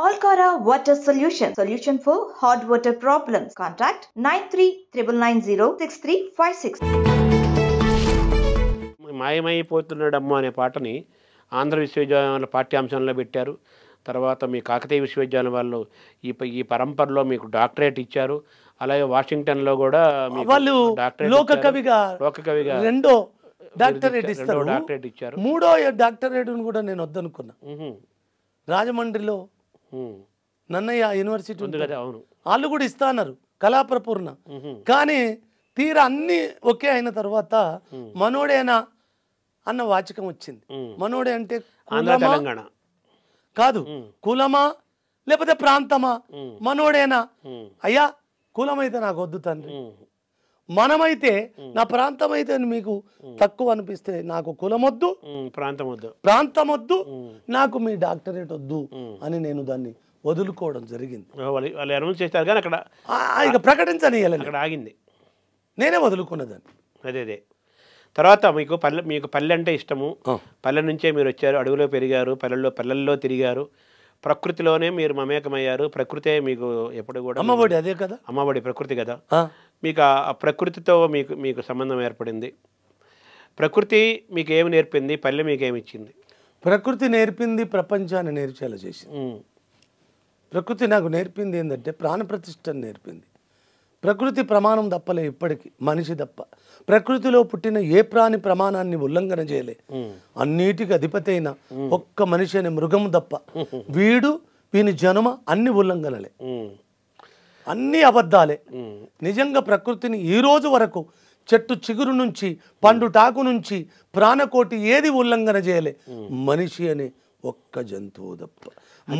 Alcora Water Solution. Solution for hot water problems. Contact 9399906356. మాయమైపోతున్నాడమ్మ అనే పాటని ఆంధ్ర విశ్వవిద్యాలయంలో పాఠ్యాంశంలో పెట్టారు తర్వాత మీ కాకతీయ విశ్వవిద్యాలయం వాళ్ళు ఈ ఈ పరంపరలో మీకు డాక్టరేట్ ఇచ్చారు అలాగే వాషింగ్టన్ లో కూడా వాళ్ళు కవిగా కవిగా రెండో డాక్టరేట్ ఇచ్చారు మూడో డాక్టరేట్ కూడా నేను వద్దనుకున్నా రాజమండ్రిలో నన్నయ్య యూనివర్సిటీ ఉంది కదా అవును వాళ్ళు కూడా ఇస్తా అన్నారు కళాప్రపూర్ణ కానీ తీరా అన్ని ఒకే అయిన తర్వాత మనోడేనా అన్న వాచకం వచ్చింది మనోడే అంటే తెలంగాణ కాదు కులమా లేకపోతే ప్రాంతమా మనోడేనా అయ్యా కులమైతే నాకు వద్దు తండ్రి మనమైతే నా ప్రాంతం అయితే మీకు తక్కువ అనిపిస్తే నాకు కులమొద్దు ప్రాంతం వద్దు ప్రాంతం వద్దు నాకు మీ డాక్టరేట్ వద్దు అని నేను దాన్ని వదులుకోవడం జరిగింది వాళ్ళు అనౌన్స్ చేస్తారు కానీ అక్కడ ఇక ప్రకటించని అక్కడ ఆగింది నేనే వదులుకున్నదాన్ని అదే అదే తర్వాత మీకు పల్లె మీకు పల్లె అంటే ఇష్టము పల్లె నుంచే మీరు వచ్చారు అడవిలో పెరిగారు పల్లెల్లో పల్లెల్లో తిరిగారు ప్రకృతిలోనే మీరు మమేకమయ్యారు ప్రకృతే మీకు ఎప్పుడు కూడా అమ్మఒడి అదే కదా అమ్మఒడి ప్రకృతి కదా మీకు ఆ ప్రకృతితో మీకు మీకు సంబంధం ఏర్పడింది ప్రకృతి మీకు ఏమి నేర్పింది పల్లె మీకు ఏమి ఇచ్చింది ప్రకృతి నేర్పింది ప్రపంచాన్ని నేర్చేలా చేసింది ప్రకృతి నాకు నేర్పింది ఏంటంటే ప్రాణప్రతిష్టను నేర్పింది ప్రకృతి ప్రమాణం తప్పలే ఇప్పటికీ మనిషి తప్ప ప్రకృతిలో పుట్టిన ఏ ప్రాణి ప్రమాణాన్ని ఉల్లంఘన చేయలే అన్నిటికి అధిపతి అయిన ఒక్క మనిషి అనే మృగము తప్ప వీడు వీని జనమ అన్ని ఉల్లంఘనలే అన్నీ అబద్ధాలే నిజంగా ప్రకృతిని ఈ రోజు వరకు చెట్టు చిగురు నుంచి పండు టాకు నుంచి ప్రాణకోటి ఏది ఉల్లంఘన చేయలే మనిషి అనే ఒక్క జంతువు తప్ప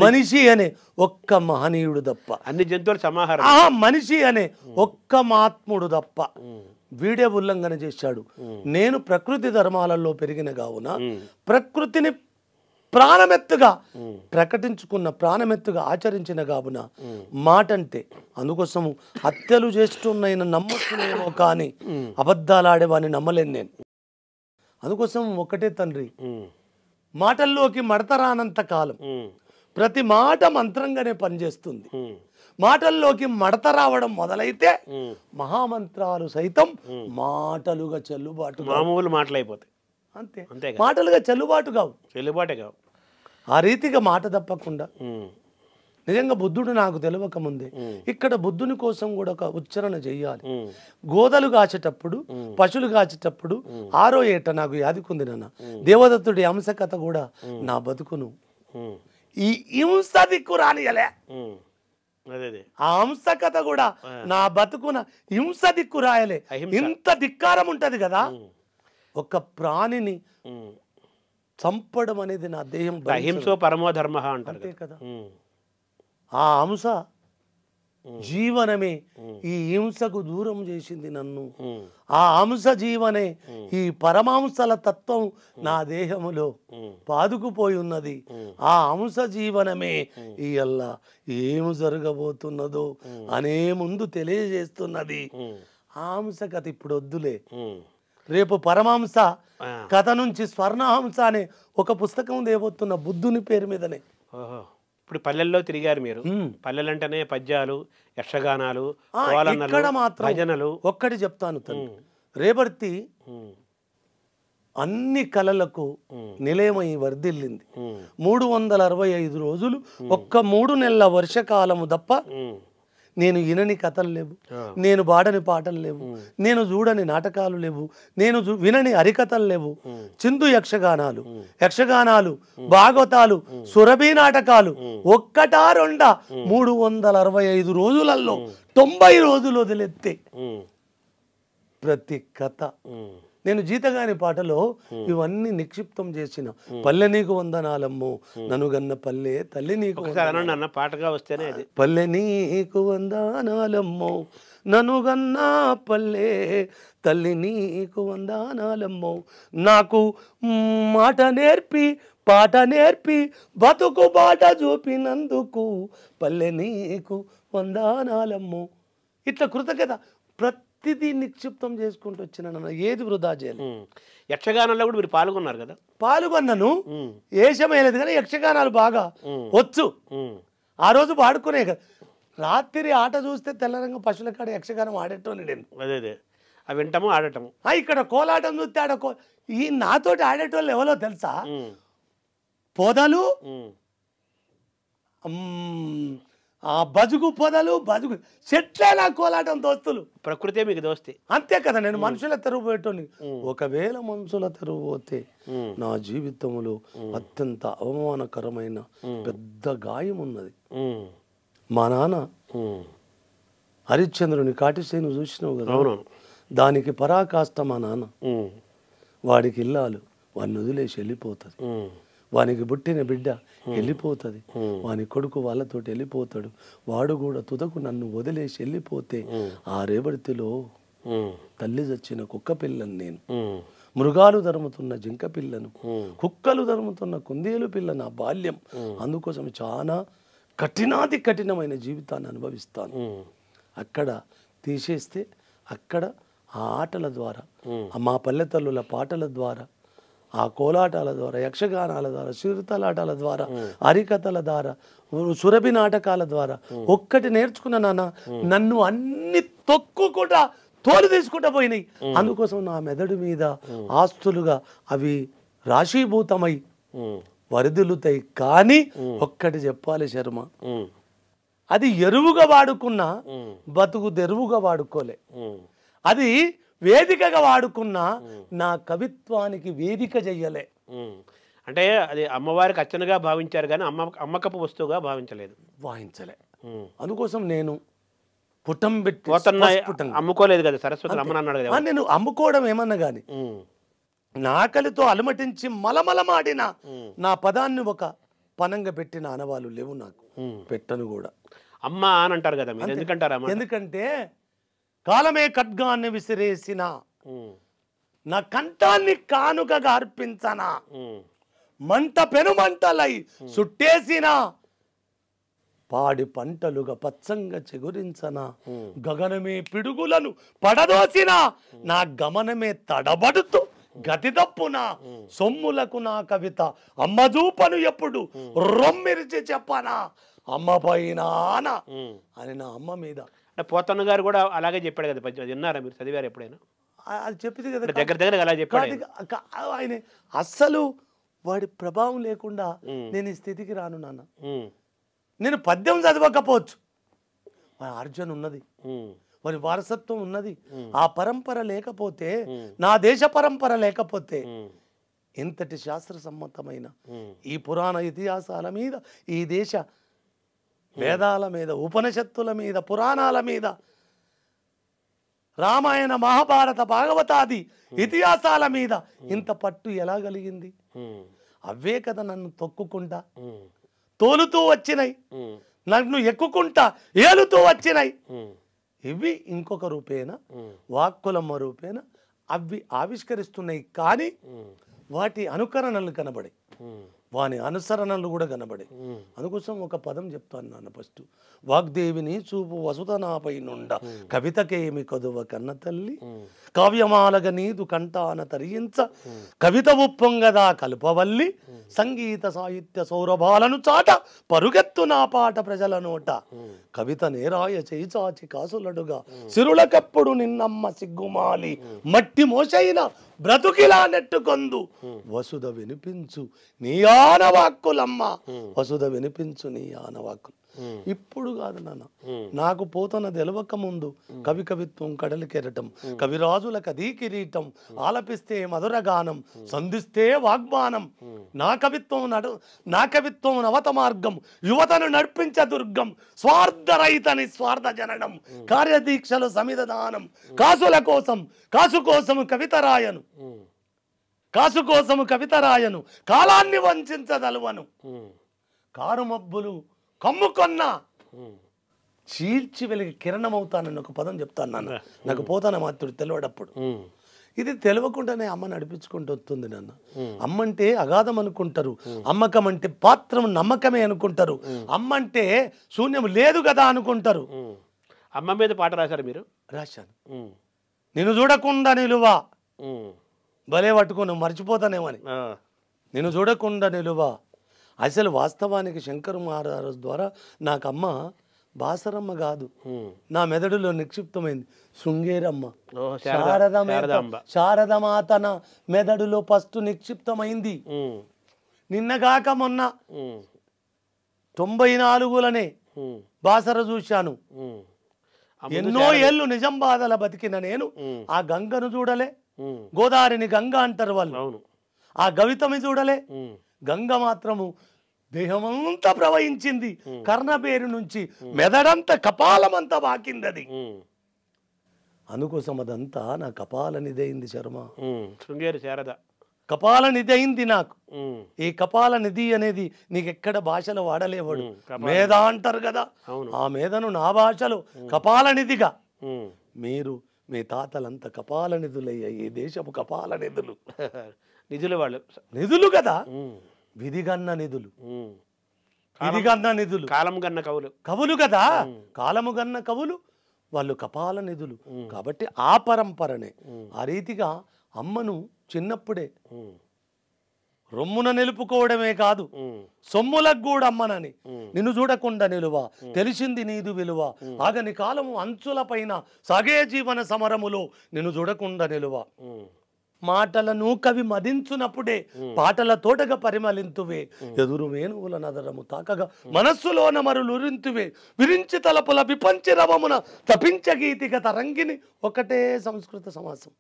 మనిషి అనే ఒక్క మహనీయుడు తప్ప అన్ని జంతువుల సమాహారం ఆ మనిషి అనే ఒక్క మహాత్ముడు తప్ప వీడే ఉల్లంఘన చేశాడు నేను ప్రకృతి ధర్మాలలో పెరిగిన కావున ప్రకృతిని ప్రాణమెత్తుగా ప్రకటించుకున్న ప్రాణమెత్తుగా ఆచరించిన కాబున మాట అంటే అందుకోసము హత్యలు చేస్తున్నాయన నమ్మచ్చునేమో కానీ అబద్ధాలాడేవాని నమ్మలేను నేను అందుకోసం ఒకటే తండ్రి మాటల్లోకి మడత రానంత కాలం ప్రతి మాట మంత్రంగానే పనిచేస్తుంది మాటల్లోకి మడత రావడం మొదలైతే మహామంత్రాలు సైతం మాటలుగా చెల్లుబాటు మామూలు మాటలైపోతాయి అంతే అంతే మాటలుగా చెల్లుబాటు కావు చెల్లుబాటే కావు ఆ రీతిగా మాట తప్పకుండా నిజంగా బుద్ధుడు నాకు తెలియక ముందే ఇక్కడ బుద్ధుని కోసం కూడా ఒక ఉచ్చరణ చేయాలి గోదలు కాచేటప్పుడు పశువులు కాచేటప్పుడు ఆరో ఏట నాకు యాదికుంది నాన్న దేవదత్తుడి హంస కథ కూడా నా బతుకును ఈ హింస దిక్కు రానియలే ఆ హంస కథ కూడా నా బతుకున హింస దిక్కు రాయలే ఇంత ధిక్కారం ఉంటది కదా ఒక ప్రాణిని చంపడం అనేది నా దేహం అహింస పరమధర్మ అంటే కదా ఆ అంశ జీవనమే ఈ హింసకు దూరం చేసింది నన్ను ఆ అంశ జీవనే ఈ పరమాంసల తత్వం నా దేహములో పాదుకుపోయి ఉన్నది ఆ అంశ జీవనమే ఈ అల్లా ఏమి జరగబోతున్నదో అనే ముందు తెలియజేస్తున్నది ఆ అంశ కథ ఇప్పుడు వద్దులే రేపు పరమహంస కథ నుంచి స్వర్ణహంస అనే ఒక పుస్తకం దేవోతున్న బుద్ధుని పేరు మీదనే ఇప్పుడు పల్లెల్లో తిరిగారు మీరు పల్లెలంటేనే పద్యాలు యక్షగానాలు మాత్రం భజనలు ఒక్కటి చెప్తాను రేపర్తి అన్ని కళలకు నిలయమై వర్ధిల్లింది మూడు వందల అరవై ఐదు రోజులు ఒక్క మూడు నెలల వర్షకాలము తప్ప నేను వినని కథలు లేవు నేను పాడని పాటలు లేవు నేను చూడని నాటకాలు లేవు నేను వినని హరికథలు లేవు చిందు యక్షగానాలు యక్షగానాలు భాగవతాలు సురభి నాటకాలు ఒక్కటా రెండా మూడు వందల అరవై ఐదు రోజులలో తొంభై రోజులు వదిలెత్తే ప్రతి కథ నేను జీతగాని పాటలో ఇవన్నీ నిక్షిప్తం చేసిన పల్లె నీకు వందనాలమ్ము ననుగన్న పల్లె తల్లి నీకు పాటగా వస్తేనే పల్లె నీకు వందనాలమ్ము ననుగన్న పల్లె తల్లి నీకు వందనాలమ్ము నాకు మాట నేర్పి పాట నేర్పి బతుకు బాట చూపినందుకు పల్లె నీకు వందనాలమ్ము ఇట్లా కృతజ్ఞత ప్రతి ప్రతిదీ నిక్షిప్తం చేసుకుంటూ వచ్చిన ఏది వృధా చేయలేదు యక్షగానంలో కూడా మీరు పాల్గొన్నారు కదా పాల్గొన్నాను ఏషమైనది కానీ యక్షగానాలు బాగా వచ్చు ఆ రోజు పాడుకునే కదా రాత్రి ఆట చూస్తే తెల్లరంగ పశువుల కాడ యక్షగానం ఆడేటోని నేను అదే అవి వింటాము ఆడటము ఇక్కడ కోలాటం చూస్తే ఆడ కో ఈ నాతోటి ఆడేటోళ్ళు ఎవరో తెలుసా పోదాలు ఆ బజుగు పొదలు బజుగు చెట్లే కోలాటం దోస్తులు ప్రకృతే మీకు దోస్తే అంతే కదా నేను మనుషుల తెరువు పెట్టుని ఒకవేళ మనుషుల తెరువు పోతే నా జీవితంలో అత్యంత అవమానకరమైన పెద్ద గాయం ఉన్నది మా నాన్న హరిశ్చంద్రుని కాటిసేను చూసినావు కదా దానికి పరాకాష్ట మా నాన్న వాడికి ఇల్లాలు వాడిని వదిలేసి వెళ్ళిపోతుంది వానికి పుట్టిన బిడ్డ వెళ్ళిపోతుంది వాని కొడుకు వాళ్ళతో వెళ్ళిపోతాడు వాడు కూడా తుదకు నన్ను వదిలేసి వెళ్ళిపోతే ఆ రేబడితిలో తల్లి చచ్చిన కుక్క పిల్లను నేను మృగాలు ధరుముతున్న జింక పిల్లను కుక్కలు ధరుముతున్న కుందేలు పిల్ల నా బాల్యం అందుకోసం చాలా కఠినాది కఠినమైన జీవితాన్ని అనుభవిస్తాను అక్కడ తీసేస్తే అక్కడ ఆ ఆటల ద్వారా మా పల్లెతల్లుల పాటల ద్వారా ఆ కోలాటాల ద్వారా యక్షగానాల ద్వారా చిరుతలాటాల ద్వారా హరికథల ద్వారా సురభి నాటకాల ద్వారా ఒక్కటి నేర్చుకున్న నాన్న నన్ను అన్ని తొక్కుకుండా తోలు తీసుకుంటా పోయినాయి అందుకోసం నా మెదడు మీద ఆస్తులుగా అవి రాశీభూతమై వరిదిలుతాయి కానీ ఒక్కటి చెప్పాలి శర్మ అది ఎరువుగా వాడుకున్నా బతుకు తెరువుగా వాడుకోలే అది వేదికగా వాడుకున్న నా కవిత్వానికి వేదిక చెయ్యలే అంటే అది అమ్మవారికి అచ్చనగా భావించారు కానీ అమ్మ అమ్మకపు వస్తువుగా భావించలేదు భావించలే అందుకోసం నేను పుట్టం పెట్టి అమ్ముకోలేదు కదా సరస్వతి అమ్మనన్నాడు కదా నేను అమ్ముకోవడం ఏమన్నా కానీ నాకలితో అలమటించి మలమలమాడిన నా పదాన్ని ఒక పనంగా పెట్టిన అనవాళ్ళు లేవు నాకు పెట్టను కూడా అమ్మ అని అంటారు కదా మీరు ఎందుకంటారా ఎందుకంటే కాలమే ఖడ్గాన్ని విసిరేసిన నా కంఠాన్ని కానుకగా అర్పించనా మంట పెనుమంటలై సుట్టేసిన పాడి పంటలుగా పచ్చంగా చిగురించన గగనమే పిడుగులను పడదోసిన నా గమనమే తడబడుతూ గతి తప్పున సొమ్ములకు నా కవిత అమ్మ చూపను ఎప్పుడు రొమ్మిరిచి చెప్పనా అమ్మ పైన అని నా అమ్మ మీద పోతన్న గారు కూడా అలాగే చెప్పాడు కదా పద్యం అది విన్నారా మీరు చదివారు ఎప్పుడైనా అది చెప్పింది కదా దగ్గర దగ్గర అలా చెప్పాడు ఆయన అస్సలు వాడి ప్రభావం లేకుండా నేను ఈ స్థితికి రాను నాన్న నేను పద్యం చదవకపోవచ్చు వాడి అర్జున్ ఉన్నది వారి వారసత్వం ఉన్నది ఆ పరంపర లేకపోతే నా దేశ పరంపర లేకపోతే ఇంతటి శాస్త్ర సమ్మతమైన ఈ పురాణ ఇతిహాసాల మీద ఈ దేశ వేదాల మీద ఉపనిషత్తుల మీద పురాణాల మీద రామాయణ మహాభారత భాగవతాది ఇతిహాసాల మీద ఇంత పట్టు ఎలా కలిగింది అవే కదా నన్ను తొక్కుకుంటా తోలుతూ వచ్చినాయి నన్ను ఎక్కుకుంటా ఏలుతూ వచ్చినాయి ఇవి ఇంకొక రూపేణ వాక్కులమ్మ రూపేణ అవి ఆవిష్కరిస్తున్నాయి కానీ వాటి అనుకరణలు కనబడే వాని అనుసరణలు కూడా కనబడే అందుకోసం ఒక పదం చెప్తాను నాన్న ఫస్ట్ వాగ్దేవిని చూపు వసుత నాపై నుండ కవితకేమి కదువ కన్న తల్లి కావ్యమాలగ నీదు కంటాన తరించ కవిత ఉప్పొంగదా కలుపవల్లి సంగీత సాహిత్య సౌరభాలను చాట పరుగెత్తు నా పాట ప్రజల నోట కవిత నేరాయ చేయిచాచి కాసులడుగా సిరులకప్పుడు నిన్నమ్మ సిగ్గుమాలి మట్టి మోసైన బ్రతుకిలా నెట్టుకొందు వసుధ వినిపించు నీ ఆనవాక్కులమ్మ వసుధ వినిపించు నీ ఆనవాక్కులు ఇప్పుడు కాదు నాన్న నాకు పోతున్న తెలవక ముందు కవి కవిత్వం కడలికెరటం కవిరాజుల కది కిరీటం ఆలపిస్తే మధురగానం సంధిస్తే వాగ్బానం నా కవిత్వం నడు నా కవిత్వం నవత మార్గం యువతను నడిపించ దుర్గం స్వార్థ రైతని స్వార్థ జనడం కార్యదీక్షలు దానం కాసుల కోసం కాసు కోసం కవిత రాయను కాసు కోసము కవిత రాయను కాలాన్ని వంచదలువను కారు మబ్బులు కమ్ము కొన్నా చీల్చి వెలిగి కిరణమవుతానని ఒక పదం చెప్తాను నాన్న నాకు పోతాను మాత్రుడు తెలివడప్పుడు ఇది తెలియకుండానే అమ్మ నడిపించుకుంటూ వస్తుంది నాన్న అమ్మ అంటే అగాధం అనుకుంటారు అమ్మకం అంటే పాత్రం నమ్మకమే అనుకుంటారు అమ్మ అంటే శూన్యం లేదు కదా అనుకుంటారు అమ్మ మీద పాట రాశారు మీరు రాశాను నేను చూడకుండా నిలువా భలే పట్టుకో నువ్వు మర్చిపోతానేమని నేను చూడకుండా నిలువా అసలు వాస్తవానికి శంకర్ మహారాజ్ ద్వారా నాకు అమ్మ బాసరమ్మ కాదు నా మెదడులో నిక్షిప్తమైంది శృంగేరమ్మ శారద శారదమాత నా మెదడులో ఫస్ట్ నిక్షిప్తమైంది నిన్నగాక మొన్న తొంభై నాలుగులనే బాసర చూశాను ఎన్నో ఏళ్ళు నిజం బాధల బతికిన నేను ఆ గంగను చూడలే గోదావరిని గంగ అంటారు వాళ్ళు ఆ గవితమి చూడలే గంగ మాత్రము దేహమంతా ప్రవహించింది పేరు నుంచి మెదడంతా కపాలమంతా బాకింది అది అందుకోసం అదంతా నా కపాల నిధయింది శర్మ శృంగేరు శారద కపాల నిధి అయింది నాకు ఈ కపాల నిధి అనేది నీకు ఎక్కడ భాషలో వాడలేవాడు మేధ అంటారు కదా ఆ మేధను నా భాషలో కపాల నిధిగా మీరు మీ తాతలంతా కపాల నిధులయ్యాయి ఈ దేశపు కపాల నిధులు నిధులు వాళ్ళు నిధులు కదా విధిగన్న నిధులు విధిగన్న నిధులు కాలము గన్న కవులు కవులు కదా కాలము గన్న కవులు వాళ్ళు కపాల నిధులు కాబట్టి ఆ పరంపరనే ఆ రీతిగా అమ్మను చిన్నప్పుడే రొమ్మున నిలుపుకోవడమే కాదు సొమ్ములకు కూడా అమ్మనని నిన్ను చూడకుండా నిలువ తెలిసింది నీదు విలువ ఆగని కాలము అంచుల పైన సగే జీవన సమరములో నిన్ను చూడకుండా నిలువ మాటలను కవి మదించునప్పుడే పాటల తోటగా పరిమళింతువే ఎదురు వేణువుల నదరము తాకగా మనస్సులోన మరులురింతువే విరించి తలపుల విపంచి రవమున తపించ గీతిక తరంగిని ఒకటే సంస్కృత సమాసం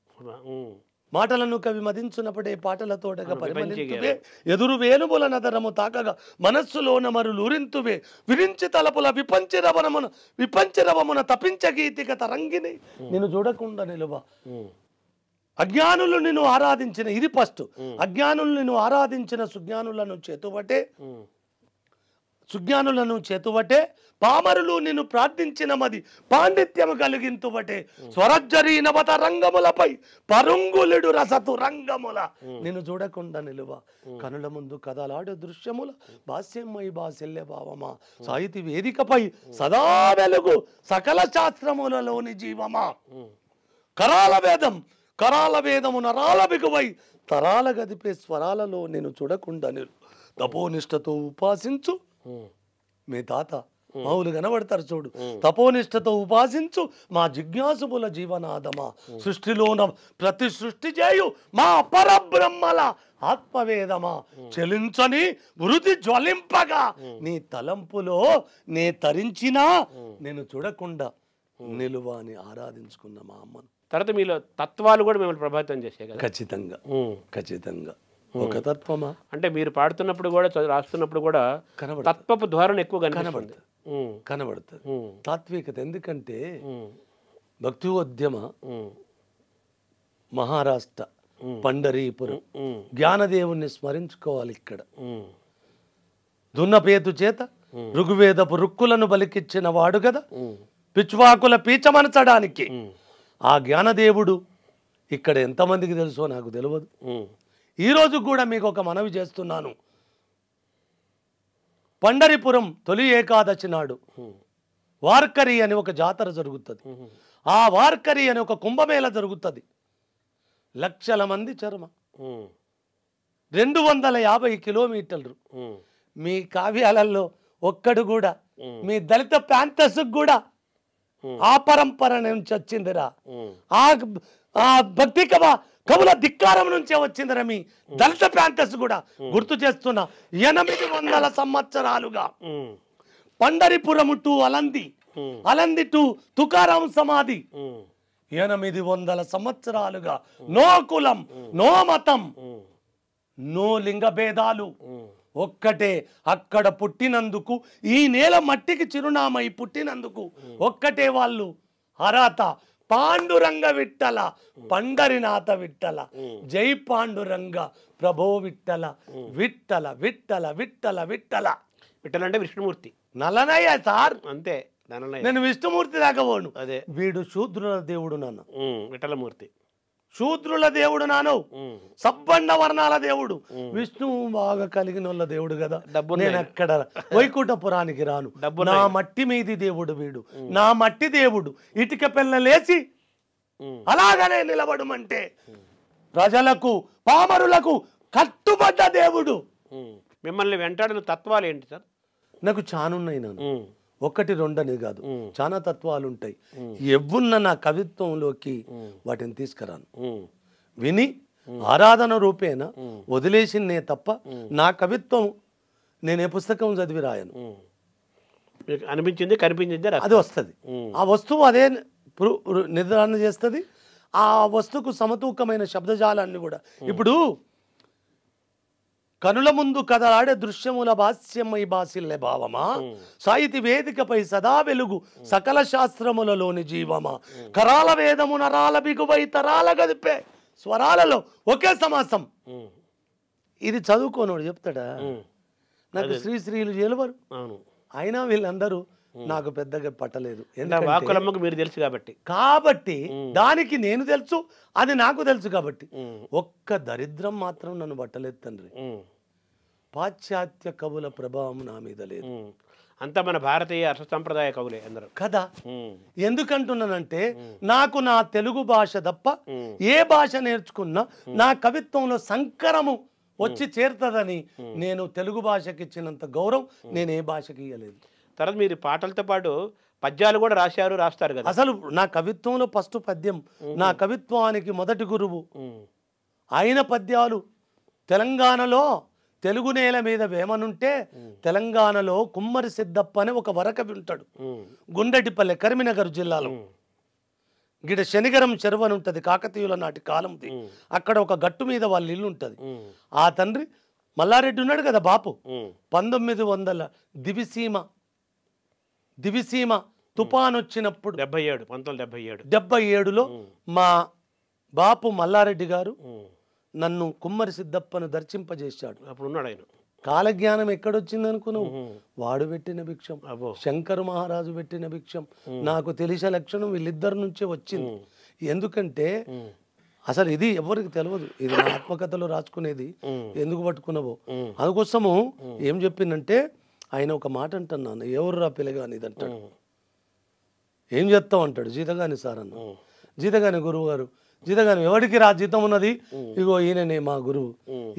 మాటలను కవి మదించునప్పుడే పాటల తోటగా పరిమళింతువే ఎదురు వేణువుల నదరము తాకగా మనస్సులోన మరులురింతువే విరించి తలపుల విపంచి రవనమున విపంచి రవమున తపించ గీతిక తరంగిని నేను చూడకుండా నిలువ అజ్ఞానులు నిన్ను ఆరాధించిన ఇది ఫస్ట్ అజ్ఞానులు నిన్ను ఆరాధించిన సుజ్ఞానులను చేతుబట్టే సుజ్ఞానులను చేతుబట్టే పామరులు నిన్ను మది పాండిత్యము కలిగింతుబటే స్వరజ్జరి నవత రంగములపై పరుంగులుడు రసతు రంగముల నిన్ను చూడకుండా నిలువ కనుల ముందు కదలాడు దృశ్యముల భాస్యమై బాసెల్య భావమా సాహితి వేదికపై సదా వెలుగు సకల శాస్త్రములలోని జీవమా కరాల వేదం కరాల వేదము నరాల బిగువై తరాల గదిపే స్వరాలలో నేను చూడకుండా నేను తపోనిష్టతో ఉపాసించు మీ తాత మాములు కనబడతారు చూడు తపోనిష్టతో ఉపాసించు మా జిజ్ఞాసుల జీవనాదమా సృష్టిలోన ప్రతి సృష్టి చేయు మా పరబ్రహ్మల ఆత్మవేదమా చెలించని వృద్ధి జ్వలింపగా నీ తలంపులో నే తరించినా నేను చూడకుండా నిలువ అని ఆరాధించుకున్న మా అమ్మను తర్వాత మీలో తత్వాలు కూడా మిమ్మల్ని ప్రభావితం చేసే కదా ఖచ్చితంగా ఖచ్చితంగా ఒక తత్వమా అంటే మీరు పాడుతున్నప్పుడు కూడా రాస్తున్నప్పుడు కూడా తత్వపు ద్వారా ఎక్కువ కనబడుతుంది కనబడుతుంది తాత్వికత ఎందుకంటే భక్తి ఉద్యమ మహారాష్ట్ర పండరీపురం జ్ఞానదేవుణ్ణి స్మరించుకోవాలి ఇక్కడ దున్నపేతు చేత ఋగువేదపు రుక్కులను బలికిచ్చిన వాడు కదా పిచ్వాకుల పీచమనచడానికి ఆ జ్ఞానదేవుడు ఇక్కడ ఎంతమందికి తెలుసో నాకు తెలియదు ఈరోజు కూడా మీకు ఒక మనవి చేస్తున్నాను పండరిపురం తొలి ఏకాదశి నాడు వార్కరి అని ఒక జాతర జరుగుతుంది ఆ వార్కరి అని ఒక కుంభమేళ జరుగుతుంది లక్షల మంది చర్మ రెండు వందల యాభై కిలోమీటర్లు మీ కావ్యాలలో ఒక్కడు కూడా మీ దళిత ప్రాంతస్కు కూడా ఆ పరంపర నుంచి వచ్చిందిరా ఆ భక్తి కవ కవుల ధిక్కారం నుంచే వచ్చిందిరా మీ దళిత ప్రాంతస్ కూడా గుర్తు చేస్తున్నా ఎనిమిది వందల సంవత్సరాలుగా పండరిపురం టు అలంది అలంది టు తుకారాం సమాధి ఎనిమిది వందల సంవత్సరాలుగా నో కులం నో మతం నో లింగ భేదాలు ఒక్కటే అక్కడ పుట్టినందుకు ఈ నేల మట్టికి చిరునామై పుట్టినందుకు ఒక్కటే వాళ్ళు హరాత పాండురంగ విట్టల పండరినాథ విట్టల జై పాండురంగ ప్రభో విట్టల విట్టల విట్టల విట్టల విట్టల విట్టల అంటే విష్ణుమూర్తి నలనయ్య సార్ అంతే నేను విష్ణుమూర్తి దాకా పోను అదే వీడు శూద్రుల దేవుడు నన్ను విఠలమూర్తి శూద్రుల దేవుడు నాను సబ్బండ వర్ణాల దేవుడు విష్ణువు బాగా కలిగిన వాళ్ళ దేవుడు కదా డబ్బు నేను ఎక్కడ వైకుంఠపురానికి రాను డబ్బు నా మట్టి మీది దేవుడు వీడు నా మట్టి దేవుడు ఇటుక పిల్ల లేచి అలాగనే నిలబడమంటే ప్రజలకు పామరులకు కట్టుబడ్డ దేవుడు మిమ్మల్ని వెంటాడిన తత్వాలు ఏంటి సార్ నాకు చానున్నాయి నన్ను ఒకటి రెండని కాదు చాలా తత్వాలు ఉంటాయి ఎవ్వున్న నా కవిత్వంలోకి వాటిని తీసుకురాను విని ఆరాధన రూపేణ వదిలేసిందే తప్ప నా కవిత్వం నేను పుస్తకం చదివి రాయను అనిపించింది కనిపించింది అది వస్తుంది ఆ వస్తువు అదే నిర్ధారణ చేస్తుంది ఆ వస్తువుకు సమతూకమైన శబ్దజాలాన్ని కూడా ఇప్పుడు కనుల ముందు కదలాడే దృశ్యముల భాస్యమై బాసిల్లె భావమా సాహితి వేదికపై సదా వెలుగు సకల శాస్త్రములలోని జీవమా కరాల వేదము నరాల బిగువై తరాల గదిపే స్వరాలలో ఒకే సమాసం ఇది చదువుకోనోడు చెప్తాడా నాకు శ్రీశ్రీలు చేలవరు అయినా వీళ్ళందరూ నాకు పెద్దగా పట్టలేదు వాకులమ్మకు మీరు తెలుసు కాబట్టి కాబట్టి దానికి నేను తెలుసు అది నాకు తెలుసు కాబట్టి ఒక్క దరిద్రం మాత్రం నన్ను పట్టలేదు తండ్రి పాశ్చాత్య కవుల ప్రభావం నా మీద లేదు అంతా మన భారతీయ అర్థ సంప్రదాయ కవులే అందరూ కదా ఎందుకంటున్నానంటే నాకు నా తెలుగు భాష తప్ప ఏ భాష నేర్చుకున్నా నా కవిత్వంలో సంకరము వచ్చి చేరుతుందని నేను తెలుగు భాషకి ఇచ్చినంత గౌరవం నేను ఏ భాషకి ఇవ్వలేదు తర్వాత మీరు పాటలతో పాటు పద్యాలు కూడా రాశారు రాస్తారు కదా అసలు నా కవిత్వంలో ఫస్ట్ పద్యం నా కవిత్వానికి మొదటి గురువు ఆయన పద్యాలు తెలంగాణలో తెలుగు నేల మీద వేమనుంటే తెలంగాణలో కుమ్మరి సిద్దప్ప అనే ఒక వరకవి ఉంటాడు గుండెటిపల్లె కరీంనగర్ జిల్లాలో గిడ శనిగరం చెరువని ఉంటుంది కాకతీయుల నాటి కాలంది అక్కడ ఒక గట్టు మీద వాళ్ళ ఇల్లు ఉంటుంది ఆ తండ్రి మల్లారెడ్డి ఉన్నాడు కదా బాపు పంతొమ్మిది వందల దివిసీమ దివిసీమ తుఫాన్ వచ్చినప్పుడు డెబ్బై ఏడు పంతొమ్మిది డెబ్బై ఏడు డెబ్బై ఏడులో మా బాపు మల్లారెడ్డి గారు నన్ను కుమ్మరి సిద్ధప్పను దర్శింపజేశాడు అప్పుడు ఉన్నాడు ఆయన కాలజ్ఞానం ఎక్కడొచ్చింది అనుకున్నావు వాడు పెట్టిన భిక్షం శంకర్ మహారాజు పెట్టిన భిక్షం నాకు తెలిసే లక్షణం వీళ్ళిద్దరి నుంచే వచ్చింది ఎందుకంటే అసలు ఇది ఎవరికి తెలియదు ఇది నా ఆత్మకథలో రాసుకునేది ఎందుకు పట్టుకున్నావో అందుకోసము ఏం చెప్పిందంటే ఆయన ఒక మాట అంటున్నాను ఎవరు రా పిలగాని ఇది అంటాడు ఏం చేస్తావు అంటాడు జీతగాని సార్ అన్న జీతగాని గురువు గారు జీతగాని ఎవరికి రా జీతం ఉన్నది ఇగో ఈయననే మా గురువు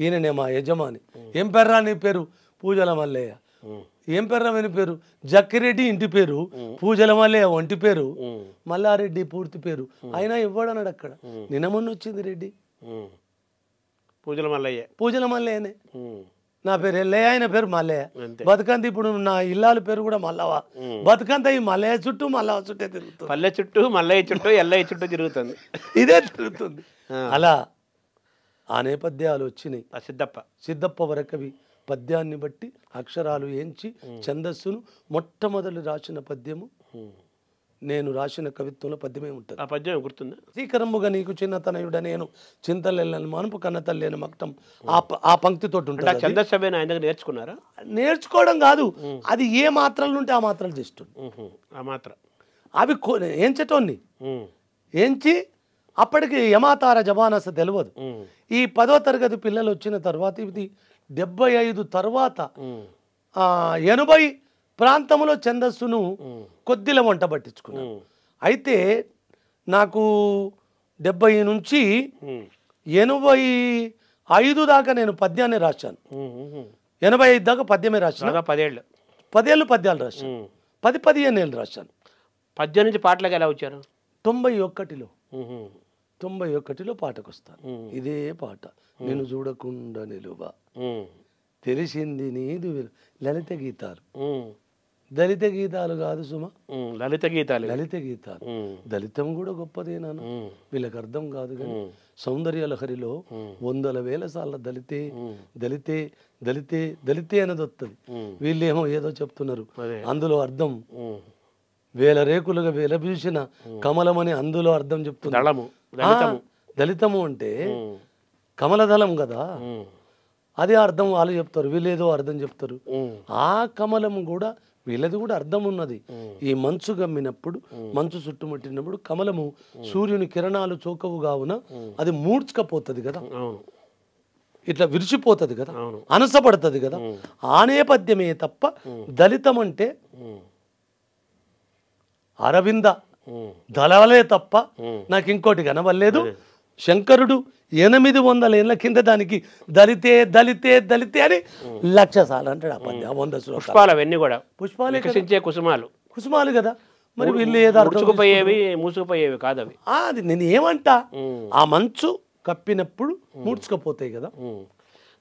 ఈయననే మా యజమాని ఏం పెర్రా నీ పేరు పూజల మల్లయ్య ఏం పెర్రమైన పేరు జక్కిరెడ్డి ఇంటి పేరు పూజల మల్లయ్య ఒంటి పేరు మల్లారెడ్డి పూర్తి పేరు అయినా ఇవ్వడన్నాడు అక్కడ నిన్న మొన్న వచ్చింది రెడ్డి పూజల మల్లయ్య పూజల మల్లయ్యనే నా పేరు ఎల్లయ్య ఆయన పేరు మల్లయ్య బతుకంత ఇప్పుడు నా ఇల్లాల పేరు కూడా మల్లవ బతుకంత ఈ మల్లయ్య చుట్టూ మల్లవ చుట్టే తిరుగుతుంది మల్లె చుట్టూ మల్లయ్య చుట్టూ ఎల్లయ్య చుట్టూ తిరుగుతుంది ఇదే తిరుగుతుంది అలా ఆ నేపథ్యాలు వచ్చినాయి సిద్ధప్ప సిద్ధప్ప వరకవి పద్యాన్ని బట్టి అక్షరాలు ఎంచి ఛందస్సును మొట్టమొదలు రాసిన పద్యము నేను రాసిన కవిత్వంలో పద్యమే ఉంటుంది ఆ పద్యం గుర్తుంది శ్రీకరంబుగా నీకు చిన్నతనయుడ నేను చింతలెళ్ళని మనపు కన్న తల్లేని మక్టం ఆ ఆ పంక్తితో ఉంటుంది చంద్రసభ్యని ఆయన నేర్చుకున్నారా నేర్చుకోవడం కాదు అది ఏ మాత్రలు ఉంటే ఆ మాత్రలు చేస్తుండే ఆ మాత్ర అవి ఎంచటోన్ని ఏంచి అప్పటికి యమాతార జమానస తెలియదు ఈ పదో తరగతి పిల్లలు వచ్చిన తర్వాత ఇది డెబ్బై ఐదు తర్వాత ఎనభై ప్రాంతంలో ఛందస్సును కొద్దిల వంట పట్టించుకున్నాను అయితే నాకు డెబ్బై నుంచి ఎనభై ఐదు దాకా నేను పద్యాన్ని రాశాను ఎనభై ఐదు దాకా పద్యమే రాశాను పదేళ్ళు పదేళ్ళు పద్యాలు రాశాను పది పదిహేను ఏళ్ళు రాశాను పద్యం నుంచి పాటలకు ఎలా వచ్చారు తొంభై ఒక్కటిలో తొంభై ఒకటిలో పాటకు వస్తాను ఇదే పాట నేను చూడకుండా నిలువ తెలిసింది నీదు లలిత గీతాలు దళిత గీతాలు కాదు సుమ లలిత గీతాలు లలిత గీతాలు దళితం కూడా గొప్పదే నాన్న వీళ్ళకి అర్థం కాదు కానీ సౌందర్య లహరిలో వందల వేల సార్లు దళితే దళితే దళితే దళితే అనేది వస్తుంది వీళ్ళేమో ఏదో చెప్తున్నారు అందులో అర్థం వేల రేకులుగా విలభించిన కమలం అని అందులో అర్థం చెప్తున్నారు దళితము అంటే కమలదళం కదా అదే అర్థం వాళ్ళు చెప్తారు వీళ్ళేదో అర్థం చెప్తారు ఆ కమలం కూడా వీళ్ళది కూడా అర్థం ఉన్నది ఈ మంచు గమ్మినప్పుడు మంచు చుట్టుముట్టినప్పుడు కమలము సూర్యుని కిరణాలు చోకవు కావున అది మూడ్చుకపోతుంది కదా ఇట్లా విరిచిపోతుంది కదా అనసపడుతుంది కదా ఆ నేపథ్యమే తప్ప దళితం అంటే అరవింద దళాలే తప్ప నాకు ఇంకోటి కనవలేదు శంకరుడు ఎనిమిది వందల ఏళ్ళ కింద దానికి దళితే దళితే దళితే అని లక్ష సార్లు అంటాడు ఆ పద్యం వంద పుష్పాలు అవన్నీ కూడా పుష్పాలు వికసించే కుసుమాలు కుసుమాలు కదా మరి వీళ్ళు ఏదో మూసుకుపోయేవి కాదు అవి అది నేను ఏమంటా ఆ మంచు కప్పినప్పుడు ముడుచుకపోతాయి కదా